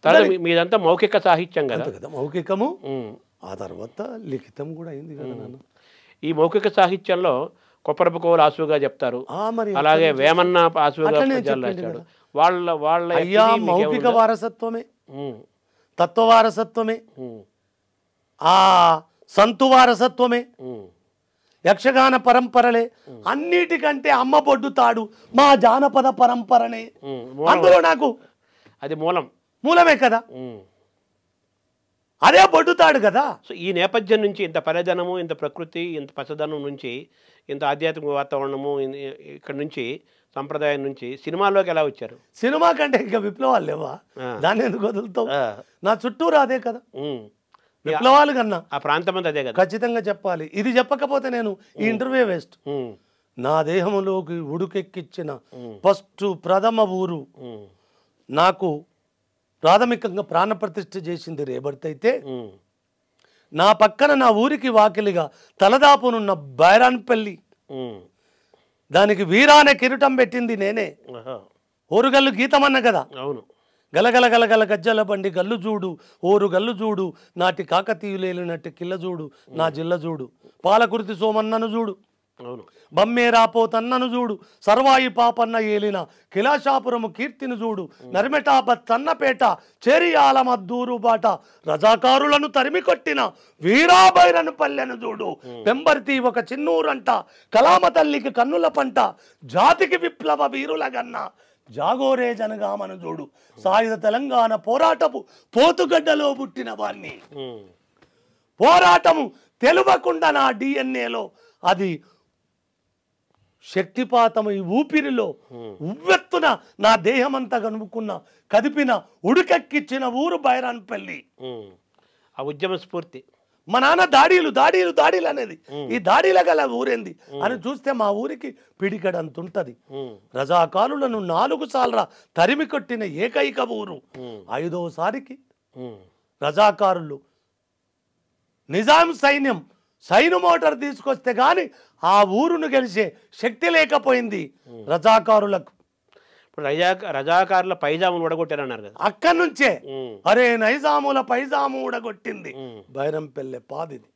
తర్వాత మీదంతా మౌఖిక సాహిత్యం కదా కదా మౌఖికము ఆ తర్వాత లిఖితం కూడా అయింది కదా ఈ మౌఖిక సాహిత్యంలో కోలు ఆసువుగా చెప్తారు అలాగే వేమన్న ఆసువుగా వాళ్ళ వాళ్ళ అయ్యా మౌఖిక వారసత్వమే తత్వ వారసత్వమే ఆ సంతు వారసత్వమే యక్షగాన పరంపరలే అన్నిటికంటే అమ్మ బొడ్డు తాడు మా జానపద పరంపరనే అందులో నాకు అది మూలం మూలమే కదా అదే బొడ్డుతాడు కదా సో ఈ నేపథ్యం నుంచి ఇంత పరిధనము ఇంత ప్రకృతి ఇంత పచ్చదనం నుంచి ఇంత ఆధ్యాత్మిక వాతావరణము ఇక్కడ నుంచి సంప్రదాయం నుంచి సినిమాలోకి ఎలా వచ్చారు సినిమా కంటే ఇంకా విప్లవాలు లేవా దాన్ని ఎందుకు వదులుతాం నా చుట్టూరు అదే కదా విప్లవాలు కన్నా ఆ ప్రాంతం అంతా అదే కదా ఖచ్చితంగా చెప్పాలి ఇది చెప్పకపోతే నేను ఈ ఇంటర్వ్యూ వేస్ట్ నా దేహంలోకి ఉడుకెక్కిచ్చిన ఫస్ట్ ప్రథమ ఊరు నాకు ప్రాథమికంగా ప్రాణప్రతిష్ఠ చేసింది అయితే నా పక్కన నా ఊరికి వాకిలిగా తలదాపునున్న బైరాన్పల్లి దానికి వీరాన కిరీటం పెట్టింది నేనే ఓరుగల్లు గీతమన్న కదా అవును గలగల గలగల గజ్జల బండి గల్లు చూడు ఓరు గల్లు చూడు నాటి కాకతీయులేలినట్టు కిల్ల చూడు నా జిల్ల చూడు పాలకుర్తి సోమన్నను చూడు బమ్మేరా పోతన్నను చూడు సర్వాయి పాపన్న ఏలిన కిలాషాపురము కీర్తిని చూడు నరిమెటాబత్ తన్నపేట చెరియాల మద్దూరు బాట రజాకారులను తరిమి కొట్టిన వీరాబైరను పల్లెను చూడు పెంబర్తి ఒక చిన్నూరంట కలామ తల్లికి కన్నుల పంట జాతికి విప్లవ వీరుల గన్న జాగోరే జనగామను చూడు సాయుధ తెలంగాణ పోరాటపు పోతుగడ్డలో పుట్టిన వాణ్ణి పోరాటము తెలువకుండా నా డిఎన్ఏలో అది శక్తిపాతం ఈ ఊపిరిలో ఉవ్వెత్తున నా దేహమంతా కనుక్కున్న కదిపిన ఉడికెక్కిచ్చిన ఊరు బైరాన్పల్లి ఆ ఉద్యమ స్ఫూర్తి మా నాన్న దాడీలు దాడీలు దాడీలు అనేది ఈ దాడీల గల ఊరేంది అని చూస్తే మా ఊరికి పిడికడంత ఉంటది రజాకారులను నాలుగు సార్ల తరిమి కొట్టిన ఏకైక ఊరు ఐదోసారికి రజాకారులు నిజాం సైన్యం సైను మోటార్ తీసుకొస్తే కానీ ఆ ఊరును గెలిచే శక్తి లేకపోయింది రజాకారులకు ఇప్పుడు రజాకారుల పైజాము ఉడగొట్టారన్నారు కదా అక్కడి నుంచే అరే నైజాముల పైజాము ఉడగొట్టింది బైరంపల్లె పాదిది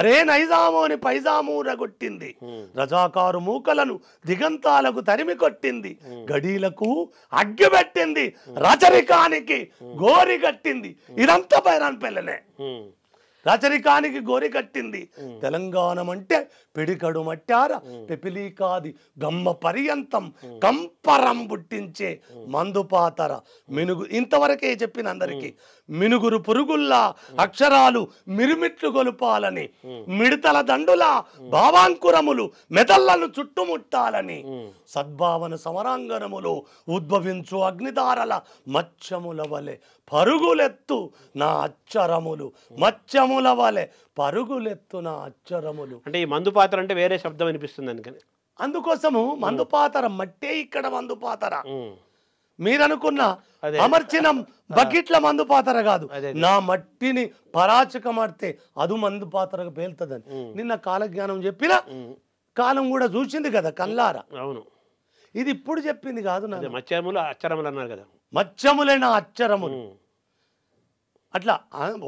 అరే అని పైజాము ఉడగొట్టింది రజాకారు మూకలను దిగంతాలకు తరిమి కొట్టింది గడీలకు అగ్గిపెట్టింది రచరికానికి గోరి కట్టింది ఇదంతా బైరాన్పల్లెనే రాచరికానికి గోరి కట్టింది అంటే పిడికడు మట్టార పెపిలీకాది గమ్మ పర్యంతం కంపరం పుట్టించే మందుపాతర మెనుగు ఇంతవరకే చెప్పిన అందరికీ మినుగురు పురుగుల్లా అక్షరాలు మిరుమిట్లు గొలుపాలని మిడతల దండుల భావాంకురములు మెదళ్లను చుట్టుముట్టాలని సద్భావన సమరాంగనములు ఉద్భవించు అగ్నిదారల మచ్చముల వలె పరుగులెత్తు నా అచ్చరములు మచ్చముల వలె పరుగులెత్తు నా అచ్చరములు అంటే ఈ మందు పాత్ర అంటే వేరే శబ్దం అనిపిస్తుంది అందుకని అందుకోసము మందుపాతర మట్టే ఇక్కడ మందుపాతర మీరనుకున్న అమర్చిన బకెట్ల మందు పాత్ర కాదు నా మట్టిని పరాచకమాడితే అదు మందు పాత్ర పేలుతుందని నిన్న కాలజ్ఞానం చెప్పిన కాలం కూడా చూసింది కదా కల్లారా అవును ఇది ఇప్పుడు చెప్పింది కాదు మత్స్యములు అచ్చరములు అన్నారు కదా మచ్చములైన అచ్చరములు అట్లా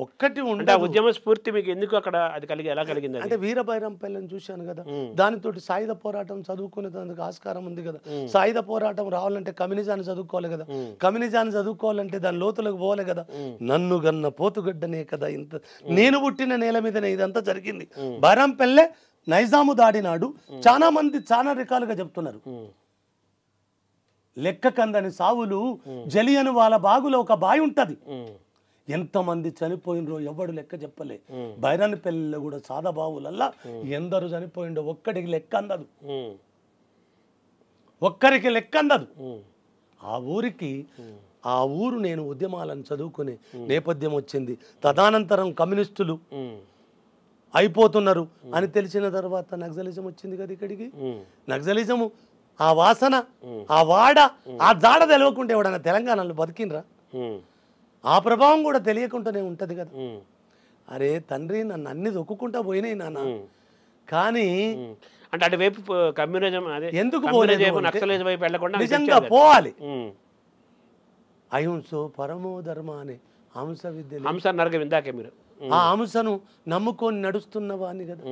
ఒక్కటి ఉండే ఉద్యమ స్ఫూర్తి మీకు ఎందుకు అక్కడ అది కలిగి ఎలా కలిగింది అంటే పల్లెని చూశాను కదా దానితో సాయుధ పోరాటం చదువుకునేందుకు ఆస్కారం ఉంది కదా సాయుధ పోరాటం రావాలంటే కమ్యూనిజాన్ని చదువుకోవాలి కదా కమ్యూనిజాన్ని చదువుకోవాలంటే దాని లోతులకు పోవాలి కదా నన్ను గన్న పోతుగడ్డనే కదా ఇంత నేను పుట్టిన నేల మీదనే ఇదంతా జరిగింది పల్లె నైజాము దాడినాడు చాలా మంది చాలా రకాలుగా చెప్తున్నారు లెక్క కందని సావులు జలియను వాళ్ళ బాగులో ఒక బావి ఉంటది ఎంతమంది చనిపోయినరో ఎవడు లెక్క చెప్పలే బైరాని పెళ్ళిలో కూడా సాదబావులల్లా ఎందరు చనిపోయిండో ఒక్కడికి లెక్క అందదు ఒక్కరికి లెక్క అందదు ఆ ఊరికి ఆ ఊరు నేను ఉద్యమాలను చదువుకునే నేపథ్యం వచ్చింది తదనంతరం కమ్యూనిస్టులు అయిపోతున్నారు అని తెలిసిన తర్వాత నక్సలిజం వచ్చింది కదా ఇక్కడికి నక్సలిజము ఆ వాసన ఆ వాడ ఆ జాడ తెలవకుండా ఎవడన్నా తెలంగాణలో బతికినరా ఆ ప్రభావం కూడా తెలియకుండానే ఉంటుంది కదా అరే తండ్రి నన్ను అన్ని దొక్కుకుంటా పోయినాయి నాన్న కానీ అంటే అటువైపు కమ్యూనిజం అదే ఎందుకు నిజంగా పోవాలి అహింసో పరమో ధర్మ అనే హంస విద్య హంస మీరు ఆ హంసను నమ్ముకొని నడుస్తున్న వాణ్ణి కదా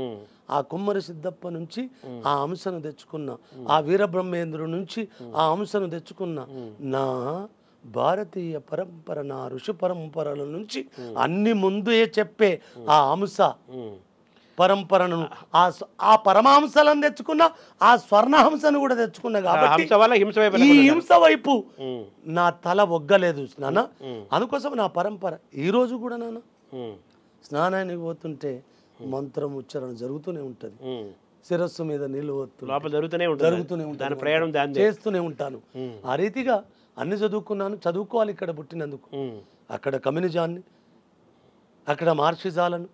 ఆ కుమ్మరి సిద్ధప్ప నుంచి ఆ హంసను తెచ్చుకున్న ఆ వీరబ్రహ్మేంద్రుడు నుంచి ఆ హంసను తెచ్చుకున్న నా భారతీయ పరంపర నా ఋషి పరంపరల నుంచి అన్ని ముందే చెప్పే ఆ అంశ పరంపరను ఆ ఆ పరమాంశలను తెచ్చుకున్నా ఆ స్వర్ణహంసను కూడా తెచ్చుకున్నా కాబట్టి ఈ హింస వైపు నా తల ఒగ్గలేదు నాన్న అందుకోసం నా పరంపర ఈ రోజు కూడా నాన్న స్నానానికి పోతుంటే మంత్రం ఉచ్చారణ జరుగుతూనే ఉంటుంది శిరస్సు మీద నీళ్ళు పోతుంది జరుగుతూనే ఉంటాను జరుగుతూనే ప్రయాణం చేస్తూనే ఉంటాను ఆ రీతిగా అన్ని చదువుకున్నాను చదువుకోవాలి ఇక్కడ పుట్టినందుకు అక్కడ కమ్యూనిజాన్ని అక్కడ మార్క్సిజాలను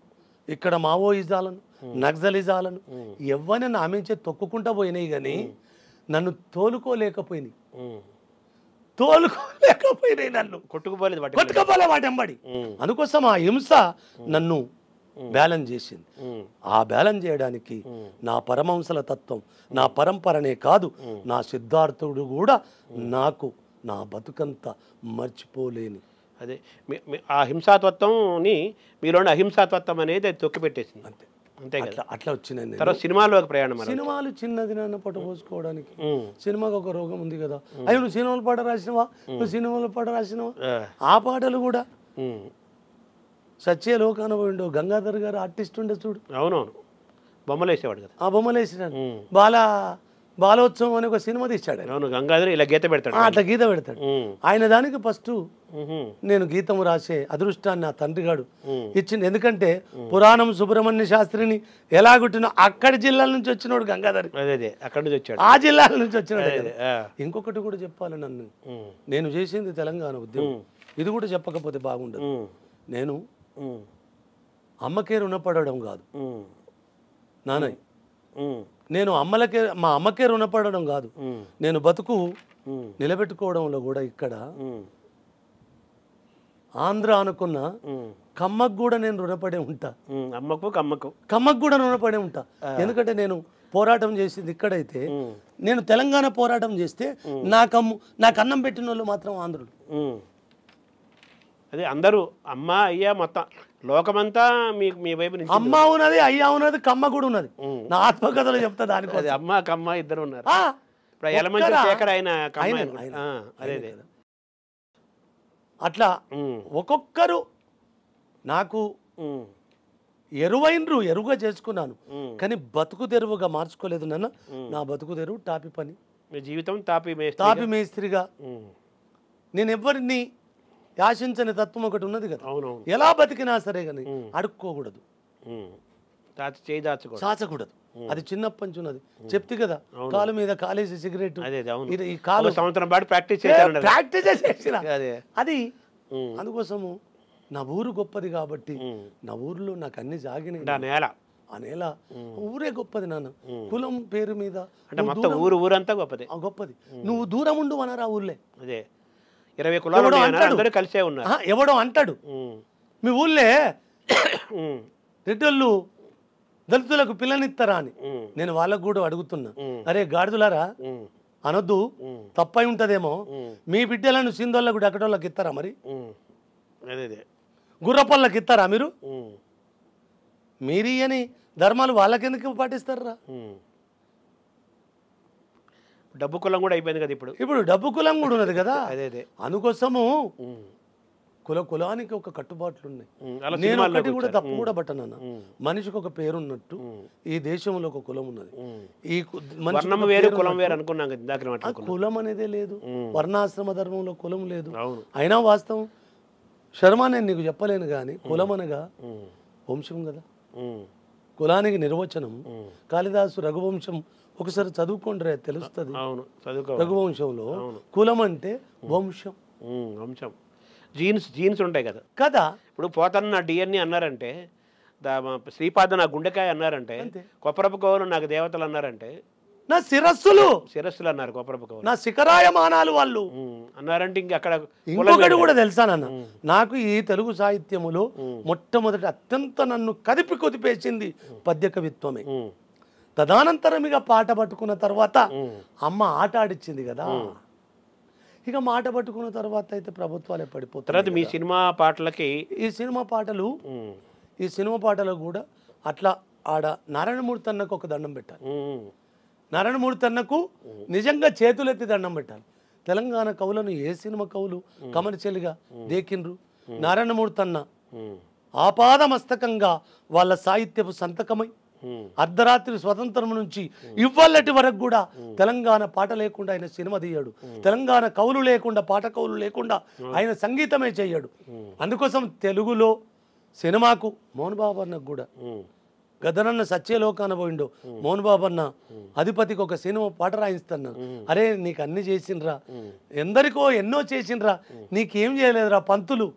ఇక్కడ మావోయిజాలను నక్సలిజాలను ఎవరిని నా తొక్కుకుంటా పోయినాయి కానీ నన్ను తోలుకోలేకపోయినాయి తోలుకోలేకపోయినాయి నన్ను కొట్టుకుపోలేదు కొట్టుకుపోలే వాటెంబడి అందుకోసం ఆ హింస నన్ను బ్యాలెన్స్ చేసింది ఆ బ్యాలెన్స్ చేయడానికి నా పరమంశల తత్వం నా పరంపరనే కాదు నా సిద్ధార్థుడు కూడా నాకు నా బతుకంతా మర్చిపోలేని అదే ఆ హింసాతత్వంని మీలోని అహింసాతత్వం అనేది అది తొక్కిపెట్టేసింది అంతే అంతే కదా అట్లా వచ్చిందండి తర్వాత సినిమాలోకి ప్రయాణం సినిమాలు చిన్నది నాన్న పోసుకోవడానికి సినిమాకి ఒక రోగం ఉంది కదా అయ్యో నువ్వు సినిమాలు పాట రాసినవా నువ్వు సినిమాలు పాట రాసినవా ఆ పాటలు కూడా సత్య లోకాన గంగాధర్ గారు ఆర్టిస్ట్ ఉండే చూడు అవునవును బొమ్మలు వేసేవాడు కదా ఆ బొమ్మలు వేసినాడు బాలా బాలోత్సవం అనే ఒక సినిమా తీశాడు అవును గంగాధర్ ఇలా గీత పెడతాడు అట్లా గీత పెడతాడు ఆయన దానికి ఫస్ట్ నేను గీతం రాసే అదృష్టాన్ని నా తండ్రి గాడు ఇచ్చింది ఎందుకంటే పురాణం సుబ్రహ్మణ్య శాస్త్రిని ఎలా గుట్టిన అక్కడి జిల్లాల నుంచి వచ్చినాడు గంగాధర్ అక్కడి నుంచి వచ్చాడు ఆ జిల్లాల నుంచి వచ్చినాడు ఇంకొకటి కూడా చెప్పాలి నన్ను నేను చేసింది తెలంగాణ ఉద్యమం ఇది కూడా చెప్పకపోతే బాగుండదు నేను అమ్మకే ఉన్నపడడం కాదు నాన్నయ్య నేను అమ్మలకే మా అమ్మకే రుణపడడం కాదు నేను బతుకు నిలబెట్టుకోవడంలో కూడా ఇక్కడ ఆంధ్ర అనుకున్న కమ్మకు కూడా నేను రుణపడే ఉంటా అమ్మకు కమ్మకు కమ్మకు కూడా రుణపడే ఉంటా ఎందుకంటే నేను పోరాటం చేసింది ఇక్కడైతే నేను తెలంగాణ పోరాటం చేస్తే నాకమ్ము నాకు అన్నం పెట్టిన వాళ్ళు మాత్రం ఆంధ్రులు అదే అందరూ అమ్మ అయ్యా మొత్తం లోకమంతా మీ మీ వైపు నుంచి అమ్మ ఉన్నది అయ్యా ఉన్నది కమ్మ కూడా ఉన్నది నా ఆత్మకథలు చెప్తా దానికి అమ్మ కమ్మ ఇద్దరు ఉన్నారు అదే అట్లా ఒక్కొక్కరు నాకు ఎరువైనరు ఎరువుగా చేసుకున్నాను కానీ బతుకు తెరువుగా మార్చుకోలేదు నన్ను నా బతుకు తెరువు టాపి పని మీ జీవితం తాపి తాపి మేస్త్రిగా నేను ఎవరిని ఆశించని తత్వం ఒకటి ఉన్నది కదా ఎలా బతికినా సరే కానీ అడుక్కోకూడదు చాచకూడదు అది చిన్నప్పటి నుంచి ఉన్నది చెప్తే కదా కాలు మీద కాలేజీ సిగరెట్ సంవత్సరం పాటు ప్రాక్టీస్ ప్రాక్టీస్ అది అందుకోసము నా ఊరు గొప్పది కాబట్టి నా ఊర్లో నాకు అన్ని జాగినాయి నేల ఆ నేల ఊరే గొప్పది నాన్న కులం పేరు మీద అంటే ఊరు ఊరంతా గొప్పది గొప్పది నువ్వు దూరం ఉండు అనరా ఊర్లే అదే ఇరవై కులాలు కలిసే ఉన్నారు ఎవడో అంటాడు మీ ఊళ్ళే రెడ్డిళ్ళు దళితులకు పిల్లనిస్తారా అని నేను వాళ్ళకు కూడా అడుగుతున్నా అరే గాడిదులారా అనొద్దు తప్పై ఉంటదేమో మీ బిడ్డలను సింధోళ్ళకు డకటోళ్ళకి ఇస్తారా మరి అదే గుర్రపల్లకి ఇస్తారా మీరు మీరియని ధర్మాలు వాళ్ళకెందుకు పాటిస్తారా డబ్బు కులం కూడా అయిపోయింది కదా ఇప్పుడు ఇప్పుడు డబ్బు కులం కూడా ఉన్నది కదా అదే అదే అందుకోసము కుల కులానికి ఒక కట్టుబాట్లు ఉన్నాయి నేను కూడా తప్పు కూడా పట్టనన్న మనిషికి ఒక పేరున్నట్టు ఈ దేశంలో ఒక కులం ఉన్నది ఈ వేరే కులం వేరే అనుకున్నాం కులం అనేదే లేదు వర్ణాశ్రమ ధర్మంలో కులం లేదు అయినా వాస్తవం శర్మ నేను నీకు చెప్పలేను కానీ కులం అనగా వంశం కదా కులానికి నిర్వచనం కాళిదాసు రఘువంశం ఒకసారి చదువుకోండి రే తెలుస్తుంది అవును చదువుకో రఘువంశంలో కులం అంటే వంశం వంశం జీన్స్ జీన్స్ ఉంటాయి కదా కదా ఇప్పుడు పోతన్న నా డిఎన్ఏ అన్నారంటే శ్రీపాద నా గుండెకాయ అన్నారంటే కొప్పరపు కోవలు నాకు దేవతలు అన్నారంటే నా శిరస్సులు శిరస్సులు అన్నారు కొప్పరపు కోవలు నా శిఖరాయమానాలు వాళ్ళు అన్నారంటే ఇంకక్కడ అక్కడ ఇంకొకటి కూడా తెలుసా నాన్న నాకు ఈ తెలుగు సాహిత్యములో మొట్టమొదటి అత్యంత నన్ను కదిపి కొదిపేసింది పద్య కవిత్వమే తదనంతరం ఇక పాట పట్టుకున్న తర్వాత అమ్మ ఆట ఆడిచ్చింది కదా ఇక మాట పట్టుకున్న తర్వాత అయితే ప్రభుత్వాలే పడిపోతుంది మీ సినిమా పాటలకి ఈ సినిమా పాటలు ఈ సినిమా పాటలు కూడా అట్లా ఆడ నారాయణమూర్తి అన్నకు ఒక దండం పెట్టాలి నారాయణమూర్తి అన్నకు నిజంగా చేతులెత్తి దండం పెట్టాలి తెలంగాణ కవులను ఏ సినిమా కవులు కమర్షియల్గా దేకిండ్రు నారాయణమూర్తి అన్న ఆపాదమస్తకంగా వాళ్ళ సాహిత్యపు సంతకమై అర్ధరాత్రి స్వతంత్రం నుంచి ఇవ్వల్లటి వరకు కూడా తెలంగాణ పాట లేకుండా ఆయన సినిమా తీయడు తెలంగాణ కవులు లేకుండా పాట కవులు లేకుండా ఆయన సంగీతమే చేయడు అందుకోసం తెలుగులో సినిమాకు మోహన్ బాబు అన్నకు కూడా గదనన్న సత్యలోకాన పోయిండు మోహన్ బాబు అన్న అధిపతికి ఒక సినిమా పాట రాయిస్తున్నా అరే నీకు అన్ని చేసిండ్రా ఎందరికో ఎన్నో చేసిండ్రా నీకేం చేయలేదురా పంతులు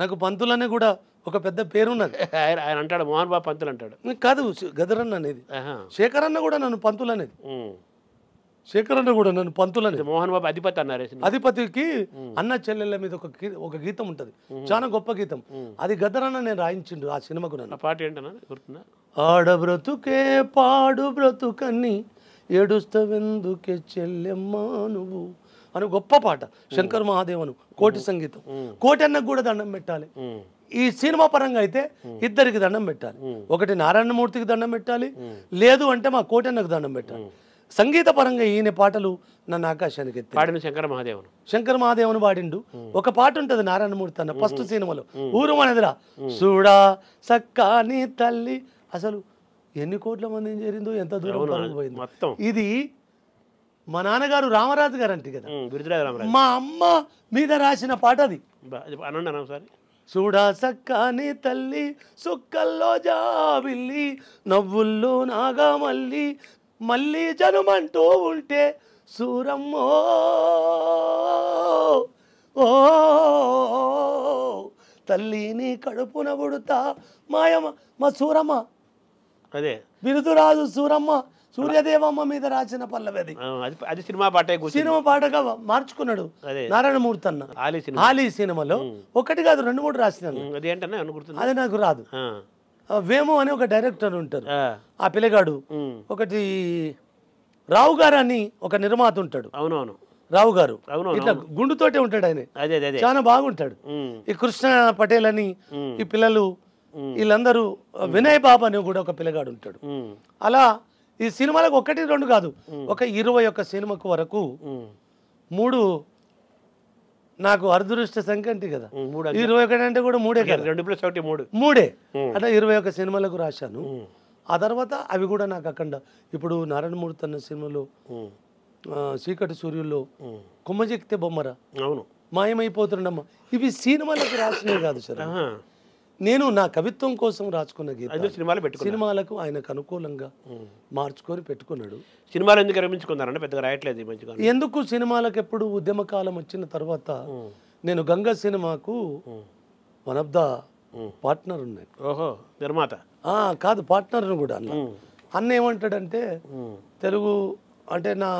నాకు పంతులన్నీ కూడా ఒక పెద్ద పేరు ఆయన ఆయన అంటాడు మోహన్ బాబు పంతులు అంటాడు కాదు గదరన్న అనేది శేఖర్ అన్న కూడా నన్ను పంతులు అనేది శేఖర్ అన్న కూడా నన్ను పంతులు అనేది మోహన్ బాబు అధిపతి అన్నారు అధిపతికి అన్న చెల్లెళ్ళ మీద ఒక ఒక గీతం ఉంటుంది చాలా గొప్ప గీతం అది గదరన్న నేను రాయించిండు ఆ సినిమాకు నన్ను పాట ఏంటన్నా గుర్తున్నా పాడు బ్రతుకని ఏడుస్తవెందుకే చెల్లెమ్మ నువ్వు అని గొప్ప పాట శంకర్ మహాదేవను కోటి సంగీతం కోటి అన్నకు కూడా దండం పెట్టాలి ఈ సినిమా పరంగా అయితే ఇద్దరికి దండం పెట్టాలి ఒకటి నారాయణమూర్తికి దండం పెట్టాలి లేదు అంటే మా కోటన్నకు దండం పెట్టాలి సంగీత పరంగా ఈయన పాటలు నన్ను ఆకాశానికి ఎత్తాడు పాడిన శంకర మహాదేవన్ శంకర మహాదేవన్ పాడిండు ఒక పాట ఉంటుంది నారాయణమూర్తి అన్న ఫస్ట్ సినిమాలో ఊరు మనదిరా చూడా సక్కాని తల్లి అసలు ఎన్ని కోట్ల మంది ఏం చేరిందో ఎంత దూరం పోయింది ఇది మా నాన్నగారు రామరాజు గారు అంటే కదా మా అమ్మ మీద రాసిన పాట అది అనండి చూడా సక్కాని తల్లి సుక్కల్లో జాబిల్లి నవ్వుల్లో నాగా మళ్ళీ మళ్ళీ జనుమంటూ ఉంటే సూరమ్మో ఓ తల్లిని కడుపున పుడుతా మాయమ్మ మా సూరమ్మ అదే బిరుదురాజు సూరమ్మ సూర్యదేవమ్మ మీద రాసిన పల్లవేది అది సినిమా పాట సినిమా పాటగా మార్చుకున్నాడు నారాయణమూర్తి అన్న ఆలీ సినిమాలో ఒకటి కాదు రెండు మూడు రాసినాను అది నాకు రాదు వేము అని ఒక డైరెక్టర్ ఉంటారు ఆ పిల్లగాడు ఒకటి రావు గారు అని ఒక నిర్మాత ఉంటాడు అవునవును రావు గారు ఇట్లా గుండుతోటే ఉంటాడు ఆయన చాలా బాగుంటాడు ఈ కృష్ణ పటేల్ అని ఈ పిల్లలు వీళ్ళందరూ వినయ్ బాబు అని కూడా ఒక పిల్లగాడు ఉంటాడు అలా ఈ సినిమాలకు ఒకటి రెండు కాదు ఒక ఇరవై ఒక సినిమాకు వరకు మూడు నాకు అర్ధృష్ట సంఖ్య అంటే కదా ఇరవై ఒకటి అంటే కూడా మూడే కదా రెండు ప్లస్ ఒకటి మూడు మూడే అంటే ఇరవై ఒక సినిమాలకు రాశాను ఆ తర్వాత అవి కూడా నాకు అక్కడ ఇప్పుడు నారాయణమూర్తి అన్న సినిమాలో చీకటి సూర్యుల్లో కుమ్మజెక్తే బొమ్మరా అవును మాయమైపోతుండమ్మ ఇవి సినిమాలకు రాసినవి కాదు సార్ నేను నా కవిత్వం కోసం రాసుకున్న గీతం సినిమాలు పెట్టుకున్నాను సినిమాలకు ఆయనకు అనుకూలంగా మార్చుకొని పెట్టుకున్నాడు సినిమాలు ఎందుకు రమించుకున్నారంటే పెద్దగా రాయట్లేదు మంచిగా ఎందుకు సినిమాలకు ఎప్పుడు ఉద్యమకాలం వచ్చిన తర్వాత నేను గంగ సినిమాకు వన్ ఆఫ్ ద పార్ట్నర్ ఉన్నాయి ఓహో నిర్మాత కాదు పార్ట్నర్ను కూడా అన్న అన్న ఏమంటాడంటే తెలుగు అంటే నా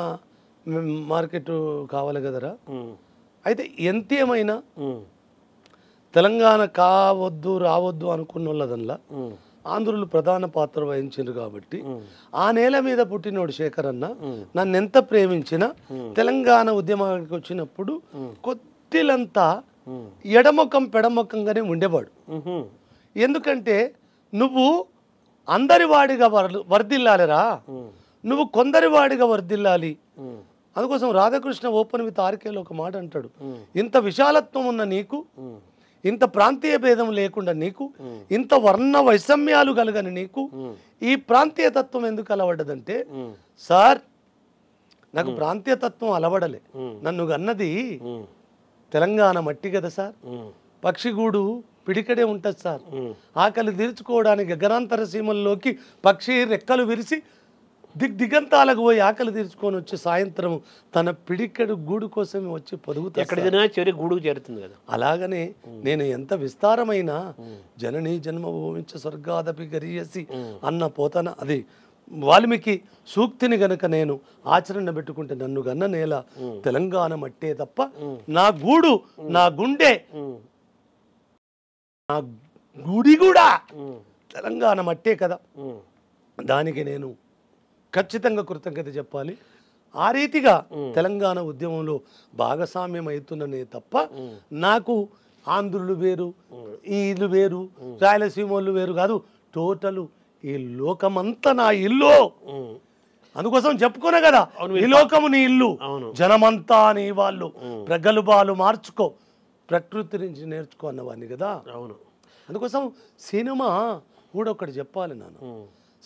మార్కెట్ కావాలి కదరా అయితే ఎంత ఏమైనా తెలంగాణ కావద్దు రావద్దు అనుకున్న వాళ్ళదన్లా ఆంధ్రులు ప్రధాన పాత్ర వహించారు కాబట్టి ఆ నేల మీద పుట్టినోడు శేఖర్ అన్న నన్ను ఎంత ప్రేమించినా తెలంగాణ ఉద్యమానికి వచ్చినప్పుడు కొద్దిలంతా ఎడముఖం పెడముఖంగానే ఉండేవాడు ఎందుకంటే నువ్వు అందరి వాడిగా వర్దిల్లాలిరా నువ్వు కొందరి వాడిగా వర్దిల్లాలి అందుకోసం రాధాకృష్ణ ఓపెన్ విత్ ఆర్కేలో ఒక మాట అంటాడు ఇంత విశాలత్వం ఉన్న నీకు ఇంత ప్రాంతీయ భేదం లేకుండా నీకు ఇంత వర్ణ వైషమ్యాలు కలగని నీకు ఈ ప్రాంతీయ తత్వం ఎందుకు అలవడ్డదంటే సార్ నాకు ప్రాంతీయ తత్వం అలవడలే నన్ను అన్నది తెలంగాణ మట్టి కదా సార్ పక్షిగూడు పిడికడే ఉంటుంది సార్ ఆకలి తీర్చుకోవడానికి గగనాంతర సీమల్లోకి పక్షి రెక్కలు విరిసి దిగ్ దిగంతాలకు పోయి ఆకలి తీర్చుకొని వచ్చి సాయంత్రం తన పిడికెడు గూడు కోసం వచ్చి పొదుగుతా ఎక్కడికైనా చెరి గూడు చేరుతుంది కదా అలాగనే నేను ఎంత విస్తారమైన జనని జన్మభూమించ స్వర్గాదపి గరియసి అన్న పోతన అది వాల్మీకి సూక్తిని గనక నేను ఆచరణ పెట్టుకుంటే నన్ను గన్న నేల తెలంగాణ మట్టే తప్ప నా గూడు నా గుండె నా గుడి కూడా తెలంగాణ మట్టే కదా దానికి నేను ఖచ్చితంగా కృతజ్ఞత చెప్పాలి ఆ రీతిగా తెలంగాణ ఉద్యమంలో భాగస్వామ్యం అవుతున్ననే తప్ప నాకు ఆంధ్రులు వేరు ఈలు వేరు రాయలసీమ వాళ్ళు వేరు కాదు టోటలు ఈ లోకమంతా నా ఇల్లు అందుకోసం చెప్పుకోనే కదా ఈ లోకము నీ ఇల్లు జనమంతా నీ వాళ్ళు ప్రగలుబాలు మార్చుకో ప్రకృతి నుంచి నేర్చుకో అన్నవాడిని కదా అవును అందుకోసం సినిమా కూడా ఒకటి చెప్పాలి నాన్న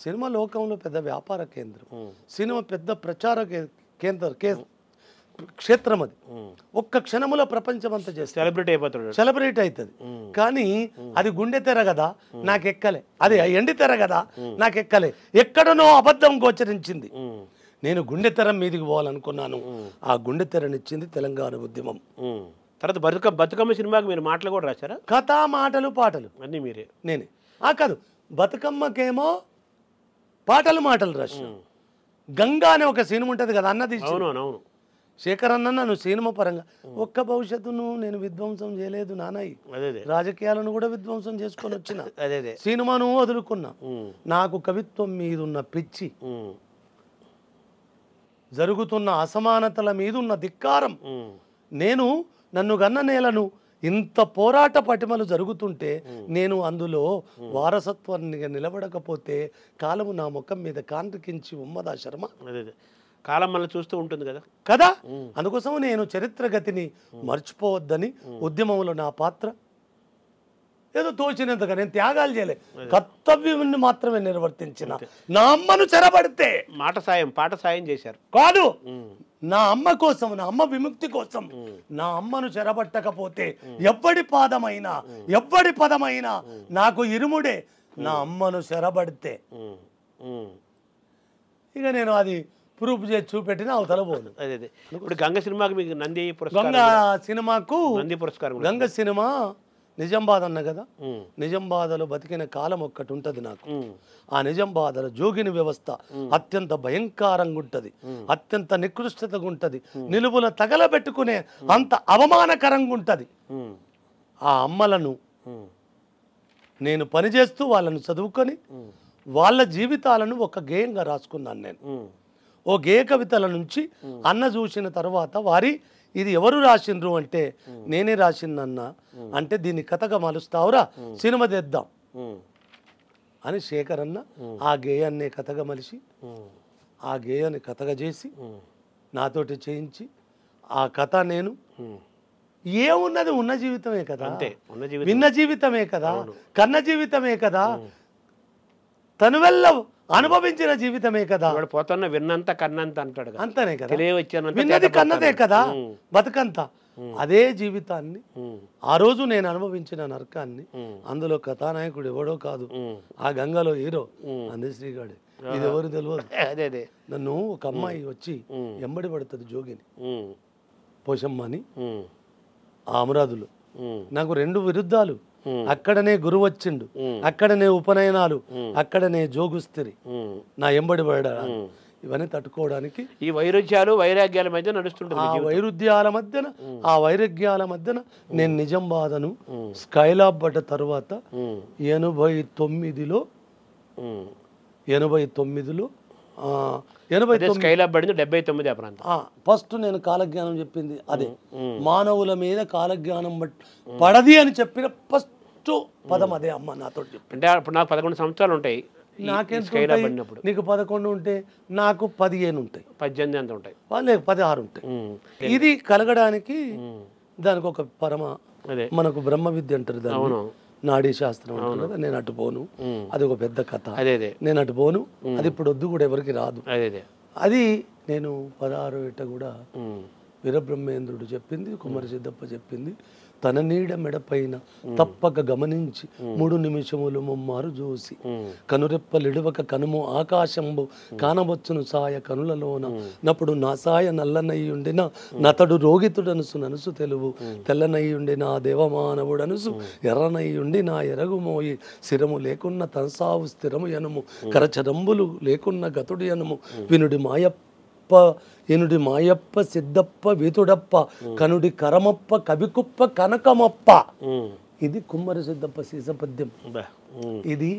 సినిమా లోకంలో పెద్ద వ్యాపార కేంద్రం సినిమా పెద్ద ప్రచార కేంద్ర క్షేత్రం అది ఒక్క క్షణములో ప్రపంచం అంతా చేస్తే సెలబ్రిటీ అయిపోతాడు సెలబ్రిటీ అవుతుంది కానీ అది గుండె తెర కదా నాకు ఎక్కలే అది ఎండి తెర కదా నాకు ఎక్కలే ఎక్కడనో అబద్ధం గోచరించింది నేను గుండె తెర మీదికి పోవాలనుకున్నాను ఆ గుండె తెరనిచ్చింది తెలంగాణ ఉద్యమం తర్వాత బతుక బతుకమ్మ సినిమాకి మీరు మాటలు కూడా రాశారా కథ మాటలు పాటలు అన్నీ మీరే నేనే ఆ కాదు బతుకమ్మకేమో పాటలు మాటలు రష్ గంగా అనే ఒక సినిమా ఉంటుంది కదా అన్నది శేఖర్ అన్న నన్ను సినిమా పరంగా ఒక్క భవిష్యత్తును నేను విధ్వంసం చేయలేదు నానాయి రాజకీయాలను కూడా విధ్వంసం చేసుకొని వచ్చిన సినిమాను వదులుకున్నా నాకు కవిత్వం మీద ఉన్న పిచ్చి జరుగుతున్న అసమానతల మీదున్న ధిక్కారం నేను నన్ను గన్న నేలను ఇంత పోరాట పటిమలు జరుగుతుంటే నేను అందులో వారసత్వాన్ని నిలబడకపోతే కాలము నా ముఖం మీద కాంతికించి ఉమ్మదా శర్మ కాలం మనం చూస్తూ ఉంటుంది కదా కదా అందుకోసం నేను చరిత్ర గతిని మర్చిపోవద్దని ఉద్యమంలో నా పాత్ర ఏదో తోచినంతగా నేను త్యాగాలు చేయలే కర్తవ్యం మాత్రమే నిర్వర్తించిన నా అమ్మను చెరబడితే మాట సాయం పాట సాయం చేశారు కాదు నా అమ్మ కోసం నా అమ్మ విముక్తి కోసం నా అమ్మను చెరబట్టకపోతే ఎవ్వడి పాదమైనా ఎవ్వడి పదమైనా నాకు ఇరుముడే నా అమ్మను చెరబడితే ఇక నేను అది ప్రూఫ్ చేసి చూపెట్టిన అవతల పోను అదే ఇప్పుడు గంగ సినిమాకు మీకు నంది గంగ సినిమాకు నంది పురస్కారం గంగ సినిమా నిజం బాధ అన్న కదా నిజం బాధలో బతికిన కాలం ఒక్కటి ఉంటుంది నాకు ఆ నిజం బాధలో జోగిని వ్యవస్థ అత్యంత భయంకరంగా ఉంటుంది అత్యంత నికృష్టతగా ఉంటుంది నిలువుల తగలబెట్టుకునే అంత అవమానకరంగా ఉంటుంది ఆ అమ్మలను నేను పనిచేస్తూ వాళ్ళను చదువుకొని వాళ్ళ జీవితాలను ఒక గేయంగా రాసుకున్నాను నేను ఓ గేయ కవితల నుంచి అన్న చూసిన తర్వాత వారి ఇది ఎవరు రాసిండ్రు అంటే నేనే రాసిందన్న అంటే దీన్ని కథగా మలుస్తావురా సినిమా తెద్దాం అని శేఖర్ అన్న ఆ గేయాన్ని కథగా మలిసి ఆ గేయాన్ని కథగా చేసి నాతోటి చేయించి ఆ కథ నేను ఏమున్నది ఉన్న జీవితమే కదా విన్న జీవితమే కదా కన్న జీవితమే కదా తను వెళ్ళవు అనుభవించిన జీవితమే కదా పోతున్న విన్నంత కన్నంత అంటాడు అంతనే కదా విన్నది కన్నదే కదా బతుకంత అదే జీవితాన్ని ఆ రోజు నేను అనుభవించిన నరకాన్ని అందులో కథానాయకుడు ఎవడో కాదు ఆ గంగలో హీరో శ్రీగాడు ఇది ఎవరు తెలియదు నన్ను ఒక అమ్మాయి వచ్చి ఎంబడి పడుతుంది జోగిని పోషమ్మని అని ఆ నాకు రెండు విరుద్ధాలు అక్కడనే గురువచ్చిండు వచ్చిండు అక్కడనే ఉపనయనాలు అక్కడనే జోగుస్తిరి నా ఎంబడి పడడా ఇవన్నీ తట్టుకోవడానికి ఈ వైరుధ్యాలు వైరాగ్యాల మధ్య నడుస్తుంటుంది ఆ వైరుధ్యాల మధ్యన ఆ వైరాగ్యాల మధ్యన నేను నిజం బాధను స్కైలాబ్ పడ్డ తర్వాత ఎనభై తొమ్మిదిలో ఎనభై తొమ్మిదిలో ఎనభై డెబ్బై తొమ్మిది ఆ ప్రాంతం ఫస్ట్ నేను కాలజ్ఞానం చెప్పింది అదే మానవుల మీద కాలజ్ఞానం పడది అని చెప్పిన ఫస్ట్ పదం అదే అమ్మ నాతో చెప్పి అంటే అప్పుడు నాకు పదకొండు సంవత్సరాలు ఉంటాయి నాకెందుకు నీకు పదకొండు ఉంటే నాకు పదిహేను ఉంటాయి పద్దెనిమిది ఎంత ఉంటాయి లేదు పదహారు ఉంటాయి ఇది కలగడానికి దానికి ఒక పరమ మనకు బ్రహ్మ విద్య అంటారు దాని నాడీ శాస్త్రం ఉంటుంది నేను అటు పోను అది ఒక పెద్ద కథ నేను అటు పోను అది ఇప్పుడు వద్దు కూడా ఎవరికి రాదు అది నేను పదహారు ఇట కూడా వీరబ్రహ్మేంద్రుడు చెప్పింది కుమారి సిద్ధప్ప చెప్పింది తన నీడ మెడపైన తప్పక గమనించి మూడు నిమిషములు ముమ్మారు జోసి కనురెప్పలిడవక కనుము ఆకాశంబు కానవచ్చును సాయ కనులలోన నప్పుడు నా సాయ నల్లనయ్యుండిన నతడు రోగితుడనుసు ననుసు తెలువు నా దేవమానవుడనుసు ఎర్రనయ్యుండి నా ఎరగుమోయి స్థిరము లేకున్న తనసావు స్థిరము ఎనుము కరచరంబులు లేకున్న గతుడు ఎనుము వినుడి మాయప్ప కడప్ప ఎనుడి మాయప్ప సిద్దప్ప వితుడప్ప కనుడి కరమప్ప కవికుప్ప కనకమప్ప ఇది కుమ్మరి సిద్దప్ప సీసపద్యం ఇది